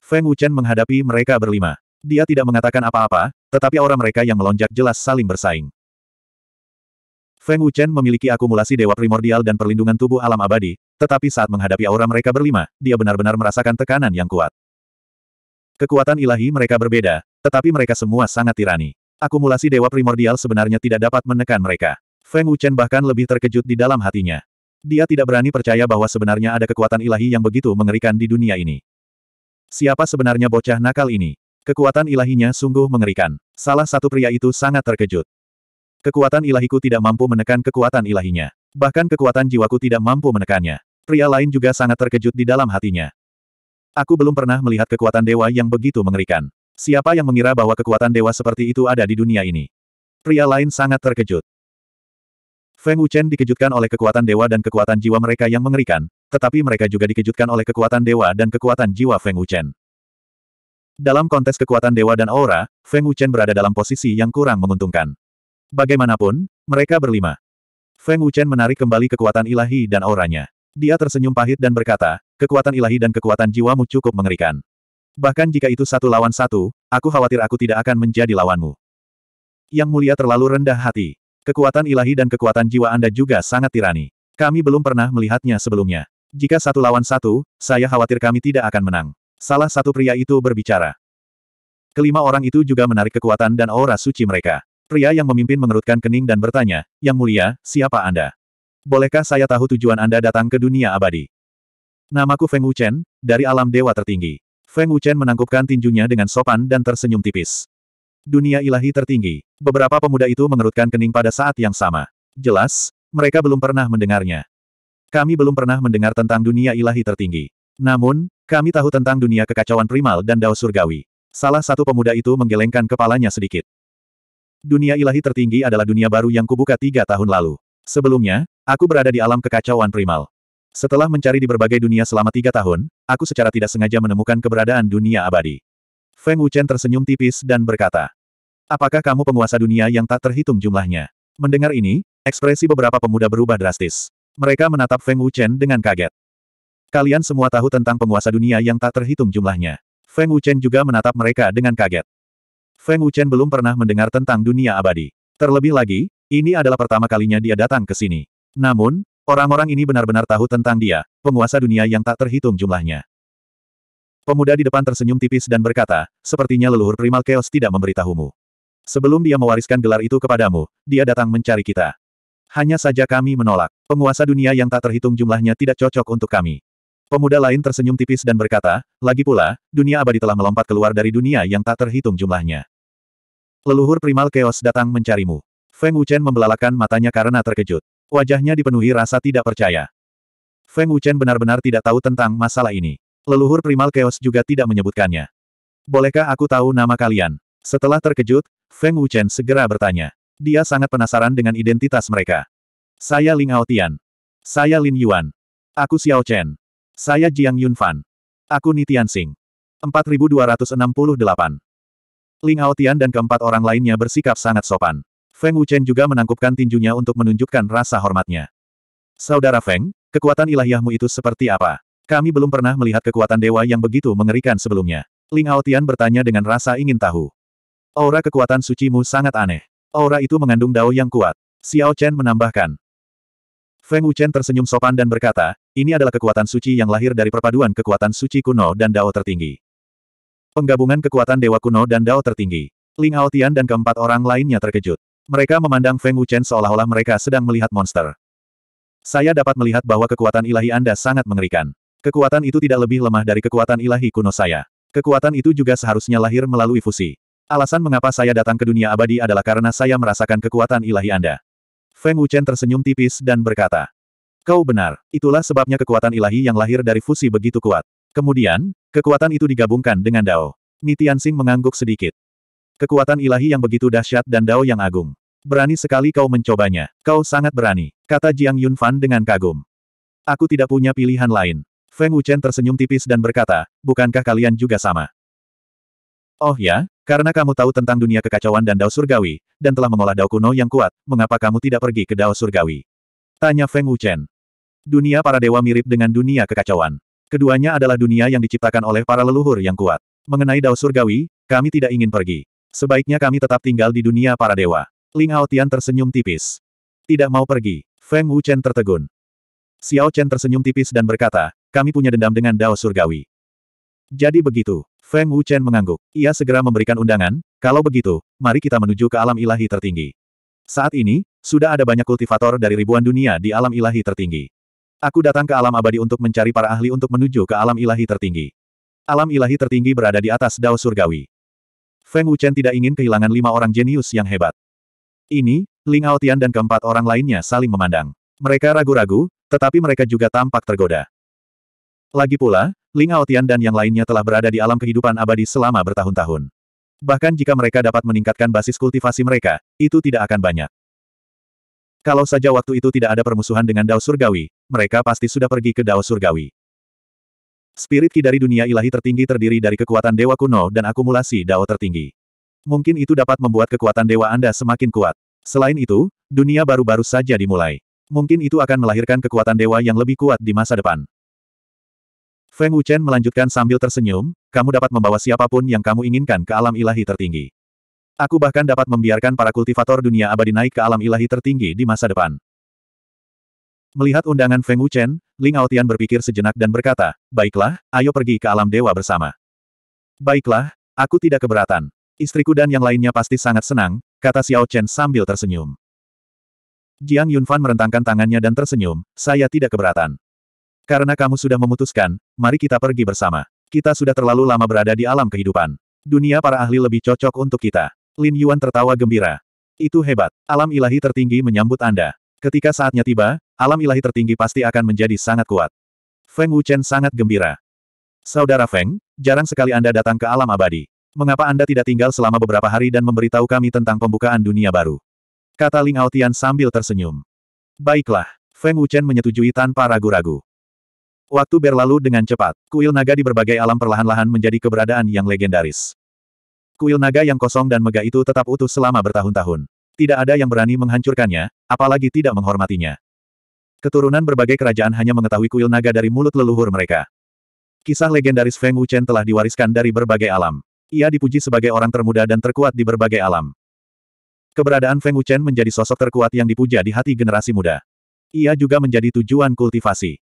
Feng Wuchen menghadapi mereka berlima. Dia tidak mengatakan apa-apa, tetapi aura mereka yang melonjak jelas saling bersaing. Feng Wuchen memiliki akumulasi dewa primordial dan perlindungan tubuh alam abadi, tetapi saat menghadapi aura mereka berlima, dia benar-benar merasakan tekanan yang kuat. Kekuatan ilahi mereka berbeda, tetapi mereka semua sangat tirani. Akumulasi dewa primordial sebenarnya tidak dapat menekan mereka. Feng Wuchen bahkan lebih terkejut di dalam hatinya. Dia tidak berani percaya bahwa sebenarnya ada kekuatan ilahi yang begitu mengerikan di dunia ini. Siapa sebenarnya bocah nakal ini? Kekuatan ilahinya sungguh mengerikan. Salah satu pria itu sangat terkejut. Kekuatan ilahiku tidak mampu menekan kekuatan ilahinya. Bahkan kekuatan jiwaku tidak mampu menekannya. Pria lain juga sangat terkejut di dalam hatinya. Aku belum pernah melihat kekuatan dewa yang begitu mengerikan. Siapa yang mengira bahwa kekuatan dewa seperti itu ada di dunia ini? Pria lain sangat terkejut. Feng Wuchen dikejutkan oleh kekuatan dewa dan kekuatan jiwa mereka yang mengerikan, tetapi mereka juga dikejutkan oleh kekuatan dewa dan kekuatan jiwa Feng Wuchen. Dalam kontes kekuatan dewa dan aura, Feng Wuchen berada dalam posisi yang kurang menguntungkan. Bagaimanapun, mereka berlima. Feng Wuchen menarik kembali kekuatan ilahi dan auranya. Dia tersenyum pahit dan berkata, kekuatan ilahi dan kekuatan jiwamu cukup mengerikan. Bahkan jika itu satu lawan satu, aku khawatir aku tidak akan menjadi lawanmu. Yang mulia terlalu rendah hati. Kekuatan ilahi dan kekuatan jiwa Anda juga sangat tirani. Kami belum pernah melihatnya sebelumnya. Jika satu lawan satu, saya khawatir kami tidak akan menang. Salah satu pria itu berbicara. Kelima orang itu juga menarik kekuatan dan aura suci mereka. Pria yang memimpin mengerutkan kening dan bertanya, Yang mulia, siapa Anda? Bolehkah saya tahu tujuan Anda datang ke dunia abadi? Namaku Feng Wuchen, dari alam dewa tertinggi. Feng Wuchen menangkupkan tinjunya dengan sopan dan tersenyum tipis. Dunia ilahi tertinggi. Beberapa pemuda itu mengerutkan kening pada saat yang sama. Jelas, mereka belum pernah mendengarnya. Kami belum pernah mendengar tentang dunia ilahi tertinggi. Namun, kami tahu tentang dunia kekacauan primal dan dao surgawi. Salah satu pemuda itu menggelengkan kepalanya sedikit. Dunia ilahi tertinggi adalah dunia baru yang kubuka tiga tahun lalu. Sebelumnya, aku berada di alam kekacauan primal. Setelah mencari di berbagai dunia selama tiga tahun, aku secara tidak sengaja menemukan keberadaan dunia abadi. Feng Wuchen tersenyum tipis dan berkata, Apakah kamu penguasa dunia yang tak terhitung jumlahnya? Mendengar ini, ekspresi beberapa pemuda berubah drastis. Mereka menatap Feng Wuchen dengan kaget. Kalian semua tahu tentang penguasa dunia yang tak terhitung jumlahnya. Feng Wuchen juga menatap mereka dengan kaget. Feng Wuchen belum pernah mendengar tentang dunia abadi. Terlebih lagi, ini adalah pertama kalinya dia datang ke sini. Namun, orang-orang ini benar-benar tahu tentang dia, penguasa dunia yang tak terhitung jumlahnya. Pemuda di depan tersenyum tipis dan berkata, sepertinya leluhur primal chaos tidak memberitahumu. Sebelum dia mewariskan gelar itu kepadamu, dia datang mencari kita. Hanya saja kami menolak. Penguasa dunia yang tak terhitung jumlahnya tidak cocok untuk kami. Pemuda lain tersenyum tipis dan berkata, lagi pula, dunia abadi telah melompat keluar dari dunia yang tak terhitung jumlahnya. Leluhur primal keos datang mencarimu. Feng Wuchen membelalakan matanya karena terkejut. Wajahnya dipenuhi rasa tidak percaya. Feng Wuchen benar-benar tidak tahu tentang masalah ini. Leluhur primal keos juga tidak menyebutkannya. Bolehkah aku tahu nama kalian? Setelah terkejut, Feng Wuchen segera bertanya. Dia sangat penasaran dengan identitas mereka. Saya Ling Aotian. Saya Lin Yuan. Aku Xiao Chen. Saya Jiang Yunfan. Aku Nitian Sing. 4268. Ling Aotian dan keempat orang lainnya bersikap sangat sopan. Feng Wuchen juga menangkupkan tinjunya untuk menunjukkan rasa hormatnya. Saudara Feng, kekuatan ilahiyahmu itu seperti apa? Kami belum pernah melihat kekuatan dewa yang begitu mengerikan sebelumnya. Ling Aotian bertanya dengan rasa ingin tahu. Aura kekuatan sucimu sangat aneh. Aura itu mengandung dao yang kuat. Xiao Chen menambahkan. Feng Wuchen tersenyum sopan dan berkata, ini adalah kekuatan suci yang lahir dari perpaduan kekuatan suci kuno dan dao tertinggi. Penggabungan kekuatan dewa kuno dan dao tertinggi. Ling Haotian dan keempat orang lainnya terkejut. Mereka memandang Feng Wuchen seolah-olah mereka sedang melihat monster. Saya dapat melihat bahwa kekuatan ilahi Anda sangat mengerikan. Kekuatan itu tidak lebih lemah dari kekuatan ilahi kuno saya. Kekuatan itu juga seharusnya lahir melalui fusi. Alasan mengapa saya datang ke dunia abadi adalah karena saya merasakan kekuatan ilahi Anda. Feng Wuchen tersenyum tipis dan berkata, Kau benar, itulah sebabnya kekuatan ilahi yang lahir dari fusi begitu kuat. Kemudian, kekuatan itu digabungkan dengan Dao. Nitian Sing mengangguk sedikit. Kekuatan ilahi yang begitu dahsyat dan Dao yang agung. Berani sekali kau mencobanya. Kau sangat berani, kata Jiang Yunfan dengan kagum. Aku tidak punya pilihan lain. Feng Wuchen tersenyum tipis dan berkata, bukankah kalian juga sama? Oh ya, karena kamu tahu tentang dunia kekacauan dan Dao Surgawi, dan telah mengolah Dao kuno yang kuat, mengapa kamu tidak pergi ke Dao Surgawi? Tanya Feng Wuchen. Dunia para dewa mirip dengan dunia kekacauan. Keduanya adalah dunia yang diciptakan oleh para leluhur yang kuat. Mengenai Dao Surgawi, kami tidak ingin pergi. Sebaiknya kami tetap tinggal di dunia para dewa. Ling Tian tersenyum tipis. Tidak mau pergi. Feng Wuchen tertegun. Xiao Chen tersenyum tipis dan berkata, kami punya dendam dengan Dao Surgawi. Jadi begitu. Feng Wuchen mengangguk. Ia segera memberikan undangan, kalau begitu, mari kita menuju ke alam ilahi tertinggi. Saat ini, sudah ada banyak kultivator dari ribuan dunia di alam ilahi tertinggi. Aku datang ke alam abadi untuk mencari para ahli untuk menuju ke alam ilahi tertinggi. Alam ilahi tertinggi berada di atas dao surgawi. Feng Wuchen tidak ingin kehilangan lima orang jenius yang hebat. Ini, Ling Aotian dan keempat orang lainnya saling memandang. Mereka ragu-ragu, tetapi mereka juga tampak tergoda. Lagi pula, Ling Aotian dan yang lainnya telah berada di alam kehidupan abadi selama bertahun-tahun. Bahkan jika mereka dapat meningkatkan basis kultivasi mereka, itu tidak akan banyak. Kalau saja waktu itu tidak ada permusuhan dengan Dao Surgawi, mereka pasti sudah pergi ke Dao Surgawi. Spirit Ki dari dunia ilahi tertinggi terdiri dari kekuatan dewa kuno dan akumulasi Dao tertinggi. Mungkin itu dapat membuat kekuatan dewa Anda semakin kuat. Selain itu, dunia baru-baru saja dimulai. Mungkin itu akan melahirkan kekuatan dewa yang lebih kuat di masa depan. Feng Wuchen melanjutkan sambil tersenyum, kamu dapat membawa siapapun yang kamu inginkan ke alam ilahi tertinggi. Aku bahkan dapat membiarkan para kultivator dunia abadi naik ke alam ilahi tertinggi di masa depan. Melihat undangan Feng Wuchen, Ling Aotian berpikir sejenak dan berkata, Baiklah, ayo pergi ke alam dewa bersama. Baiklah, aku tidak keberatan. Istriku dan yang lainnya pasti sangat senang, kata Xiao Chen sambil tersenyum. Jiang Yunfan merentangkan tangannya dan tersenyum, saya tidak keberatan. Karena kamu sudah memutuskan, mari kita pergi bersama. Kita sudah terlalu lama berada di alam kehidupan. Dunia para ahli lebih cocok untuk kita. Lin Yuan tertawa gembira. Itu hebat. Alam ilahi tertinggi menyambut Anda. Ketika saatnya tiba, alam ilahi tertinggi pasti akan menjadi sangat kuat. Feng Wuchen sangat gembira. Saudara Feng, jarang sekali Anda datang ke alam abadi. Mengapa Anda tidak tinggal selama beberapa hari dan memberitahu kami tentang pembukaan dunia baru? Kata Ling Aotian sambil tersenyum. Baiklah, Feng Wuchen menyetujui tanpa ragu-ragu. Waktu berlalu dengan cepat, kuil naga di berbagai alam perlahan-lahan menjadi keberadaan yang legendaris. Kuil naga yang kosong dan megah itu tetap utuh selama bertahun-tahun. Tidak ada yang berani menghancurkannya, apalagi tidak menghormatinya. Keturunan berbagai kerajaan hanya mengetahui kuil naga dari mulut leluhur mereka. Kisah legendaris Feng Wuchen telah diwariskan dari berbagai alam. Ia dipuji sebagai orang termuda dan terkuat di berbagai alam. Keberadaan Feng Wuchen menjadi sosok terkuat yang dipuja di hati generasi muda. Ia juga menjadi tujuan kultivasi.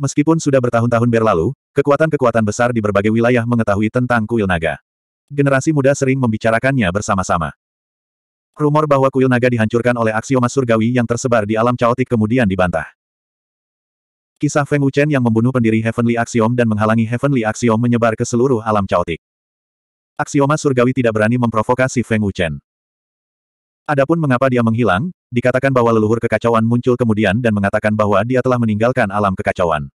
Meskipun sudah bertahun-tahun berlalu, kekuatan-kekuatan besar di berbagai wilayah mengetahui tentang kuil naga. Generasi muda sering membicarakannya bersama-sama. Rumor bahwa kuil naga dihancurkan oleh aksioma surgawi yang tersebar di alam caotik kemudian dibantah. Kisah Feng Wuchen yang membunuh pendiri Heavenly Axiom dan menghalangi Heavenly Axiom menyebar ke seluruh alam caotik. Aksioma surgawi tidak berani memprovokasi Feng Wuchen. Adapun mengapa dia menghilang, dikatakan bahwa leluhur kekacauan muncul kemudian dan mengatakan bahwa dia telah meninggalkan alam kekacauan.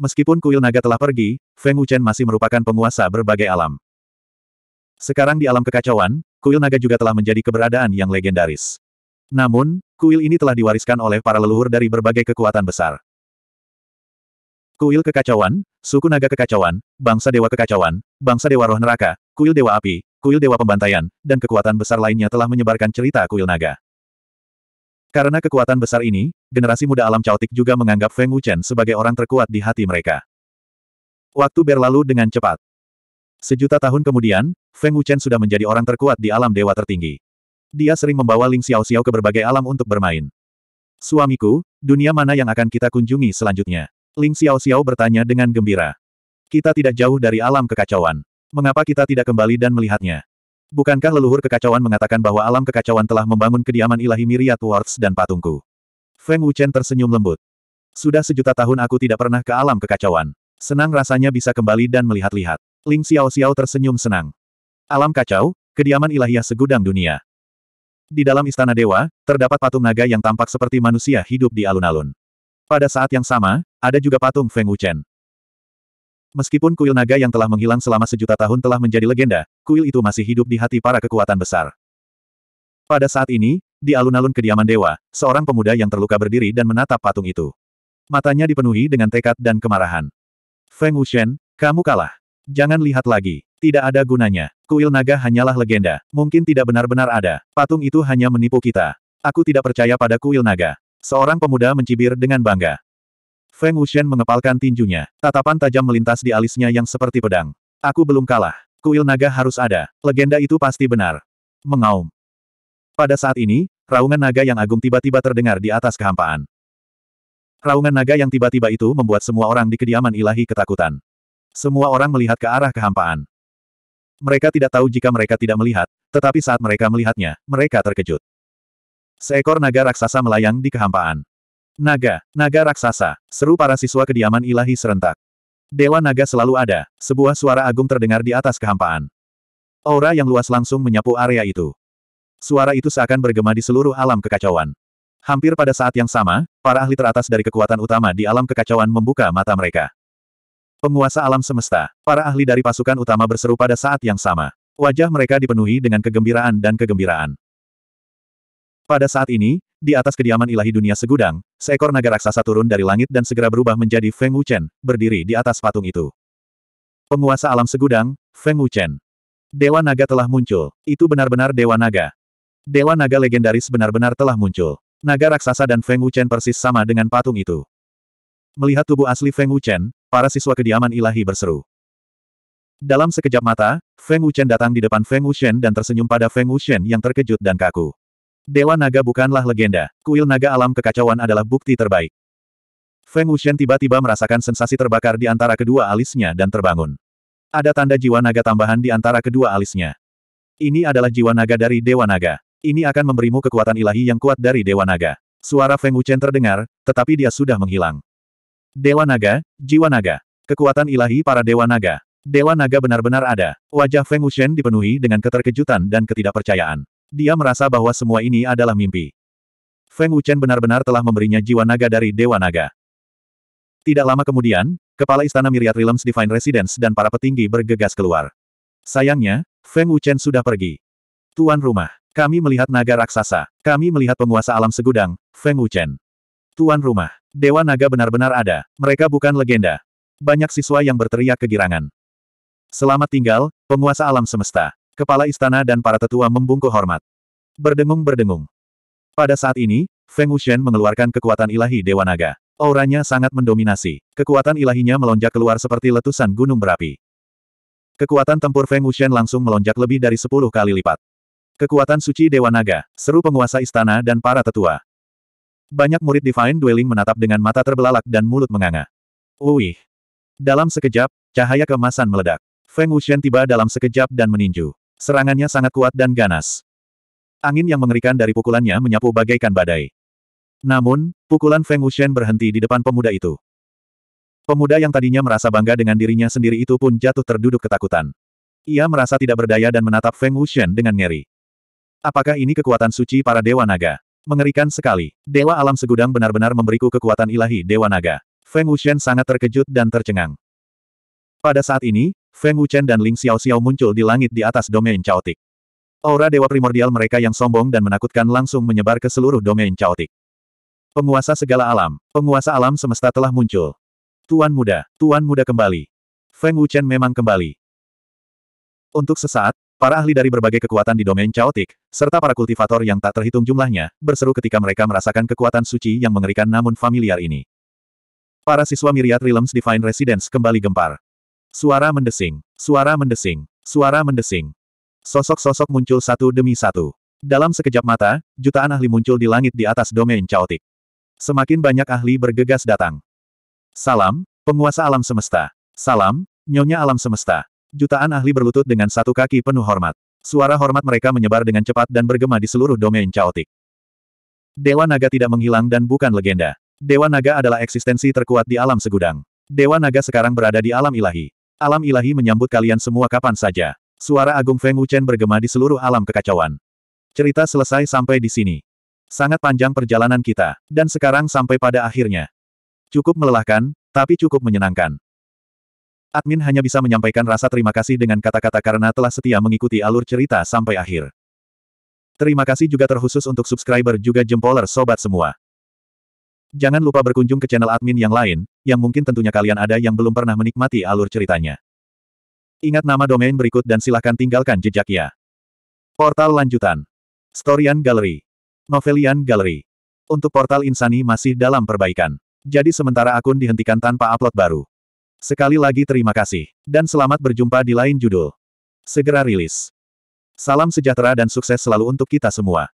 Meskipun kuil naga telah pergi, Feng Wuchen masih merupakan penguasa berbagai alam. Sekarang di alam kekacauan, kuil naga juga telah menjadi keberadaan yang legendaris. Namun, kuil ini telah diwariskan oleh para leluhur dari berbagai kekuatan besar. Kuil kekacauan, suku naga kekacauan, bangsa dewa kekacauan, bangsa dewa roh neraka, kuil dewa api, kuil dewa pembantaian, dan kekuatan besar lainnya telah menyebarkan cerita kuil naga. Karena kekuatan besar ini, generasi muda alam caotik juga menganggap Feng Wuchen sebagai orang terkuat di hati mereka. Waktu berlalu dengan cepat. Sejuta tahun kemudian, Feng Wuchen sudah menjadi orang terkuat di alam dewa tertinggi. Dia sering membawa Ling Xiao Xiao ke berbagai alam untuk bermain. Suamiku, dunia mana yang akan kita kunjungi selanjutnya? Ling Xiao Xiao bertanya dengan gembira. Kita tidak jauh dari alam kekacauan. Mengapa kita tidak kembali dan melihatnya? Bukankah leluhur kekacauan mengatakan bahwa alam kekacauan telah membangun kediaman ilahi Myriad Worlds dan patungku? Feng Wuchen tersenyum lembut. Sudah sejuta tahun aku tidak pernah ke alam kekacauan. Senang rasanya bisa kembali dan melihat-lihat. Ling Xiao Xiao tersenyum senang. Alam kacau, kediaman ilahiyah segudang dunia. Di dalam istana dewa, terdapat patung naga yang tampak seperti manusia hidup di alun-alun. Pada saat yang sama, ada juga patung Feng Wuchen. Meskipun kuil naga yang telah menghilang selama sejuta tahun telah menjadi legenda, kuil itu masih hidup di hati para kekuatan besar. Pada saat ini, di alun-alun kediaman dewa, seorang pemuda yang terluka berdiri dan menatap patung itu. Matanya dipenuhi dengan tekad dan kemarahan. Feng Wuxian, kamu kalah. Jangan lihat lagi. Tidak ada gunanya. Kuil naga hanyalah legenda. Mungkin tidak benar-benar ada. Patung itu hanya menipu kita. Aku tidak percaya pada kuil naga. Seorang pemuda mencibir dengan bangga. Feng Wuxian mengepalkan tinjunya. Tatapan tajam melintas di alisnya yang seperti pedang. Aku belum kalah. Kuil naga harus ada. Legenda itu pasti benar. Mengaum. Pada saat ini, raungan naga yang agung tiba-tiba terdengar di atas kehampaan. Raungan naga yang tiba-tiba itu membuat semua orang di kediaman ilahi ketakutan. Semua orang melihat ke arah kehampaan. Mereka tidak tahu jika mereka tidak melihat, tetapi saat mereka melihatnya, mereka terkejut. Seekor naga raksasa melayang di kehampaan. Naga, naga raksasa, seru para siswa kediaman ilahi serentak. Dewa naga selalu ada, sebuah suara agung terdengar di atas kehampaan. Aura yang luas langsung menyapu area itu. Suara itu seakan bergema di seluruh alam kekacauan. Hampir pada saat yang sama, para ahli teratas dari kekuatan utama di alam kekacauan membuka mata mereka. Penguasa alam semesta, para ahli dari pasukan utama berseru pada saat yang sama. Wajah mereka dipenuhi dengan kegembiraan dan kegembiraan. Pada saat ini, di atas kediaman ilahi dunia segudang, seekor naga raksasa turun dari langit dan segera berubah menjadi Feng Wuchen, berdiri di atas patung itu. Penguasa alam segudang, Feng Wuchen. Dewa naga telah muncul. Itu benar-benar dewa naga. Dewa naga legendaris benar-benar telah muncul. Naga raksasa dan Feng Wuchen persis sama dengan patung itu. Melihat tubuh asli Feng Wuchen, para siswa kediaman ilahi berseru. Dalam sekejap mata, Feng Wuchen datang di depan Feng Wuchen dan tersenyum pada Feng Wuchen yang terkejut dan kaku. Dewa naga bukanlah legenda, kuil naga alam kekacauan adalah bukti terbaik. Feng Wuxian tiba-tiba merasakan sensasi terbakar di antara kedua alisnya dan terbangun. Ada tanda jiwa naga tambahan di antara kedua alisnya. Ini adalah jiwa naga dari Dewa Naga. Ini akan memberimu kekuatan ilahi yang kuat dari Dewa Naga. Suara Feng Wuchen terdengar, tetapi dia sudah menghilang. Dewa Naga, Jiwa Naga. Kekuatan ilahi para Dewa Naga. Dewa Naga benar-benar ada. Wajah Feng Wuxian dipenuhi dengan keterkejutan dan ketidakpercayaan. Dia merasa bahwa semua ini adalah mimpi. Feng Wuchen benar-benar telah memberinya jiwa naga dari Dewa Naga. Tidak lama kemudian, kepala istana Myriad Realms Divine Residence dan para petinggi bergegas keluar. Sayangnya, Feng Wuchen sudah pergi. Tuan rumah, kami melihat naga raksasa, kami melihat penguasa alam segudang, Feng Wuchen. Tuan rumah, Dewa Naga benar-benar ada, mereka bukan legenda. Banyak siswa yang berteriak kegirangan. Selamat tinggal, penguasa alam semesta. Kepala istana dan para tetua membungkuk hormat. Berdengung-berdengung. Pada saat ini, Feng Wuxian mengeluarkan kekuatan ilahi Dewa Naga. Auranya sangat mendominasi. Kekuatan ilahinya melonjak keluar seperti letusan gunung berapi. Kekuatan tempur Feng Wuxian langsung melonjak lebih dari sepuluh kali lipat. Kekuatan suci Dewa Naga, seru penguasa istana dan para tetua. Banyak murid Divine Dwelling menatap dengan mata terbelalak dan mulut menganga. Uih! Dalam sekejap, cahaya kemasan meledak. Feng Wuxian tiba dalam sekejap dan meninju. Serangannya sangat kuat dan ganas. Angin yang mengerikan dari pukulannya menyapu bagaikan badai. Namun, pukulan Feng Wuxian berhenti di depan pemuda itu. Pemuda yang tadinya merasa bangga dengan dirinya sendiri itu pun jatuh terduduk ketakutan. Ia merasa tidak berdaya dan menatap Feng Wuxian dengan ngeri. Apakah ini kekuatan suci para Dewa Naga? Mengerikan sekali. Dewa alam segudang benar-benar memberiku kekuatan ilahi Dewa Naga. Feng Wuxian sangat terkejut dan tercengang. Pada saat ini, Feng Wuchen dan Ling Xiao Xiao muncul di langit di atas domain caotik. Aura dewa primordial mereka yang sombong dan menakutkan langsung menyebar ke seluruh domain caotik. Penguasa segala alam, penguasa alam semesta telah muncul. Tuan muda, tuan muda kembali. Feng Wuchen memang kembali. Untuk sesaat, para ahli dari berbagai kekuatan di domain caotik, serta para kultivator yang tak terhitung jumlahnya, berseru ketika mereka merasakan kekuatan suci yang mengerikan namun familiar ini. Para siswa Myriad Realms Divine Residence kembali gempar. Suara mendesing, suara mendesing, suara mendesing. Sosok-sosok muncul satu demi satu. Dalam sekejap mata, jutaan ahli muncul di langit di atas domain caotik. Semakin banyak ahli bergegas datang. Salam, penguasa alam semesta. Salam, nyonya alam semesta. Jutaan ahli berlutut dengan satu kaki penuh hormat. Suara hormat mereka menyebar dengan cepat dan bergema di seluruh domain caotik. Dewa Naga tidak menghilang dan bukan legenda. Dewa Naga adalah eksistensi terkuat di alam segudang. Dewa Naga sekarang berada di alam ilahi. Alam ilahi menyambut kalian semua kapan saja. Suara agung Feng Wuchen bergema di seluruh alam kekacauan. Cerita selesai sampai di sini. Sangat panjang perjalanan kita, dan sekarang sampai pada akhirnya. Cukup melelahkan, tapi cukup menyenangkan. Admin hanya bisa menyampaikan rasa terima kasih dengan kata-kata karena telah setia mengikuti alur cerita sampai akhir. Terima kasih juga terkhusus untuk subscriber juga jempoler sobat semua. Jangan lupa berkunjung ke channel admin yang lain, yang mungkin tentunya kalian ada yang belum pernah menikmati alur ceritanya. Ingat nama domain berikut dan silahkan tinggalkan jejak ya. Portal lanjutan. Storian Gallery. Novelian Gallery. Untuk portal Insani masih dalam perbaikan. Jadi sementara akun dihentikan tanpa upload baru. Sekali lagi terima kasih. Dan selamat berjumpa di lain judul. Segera rilis. Salam sejahtera dan sukses selalu untuk kita semua.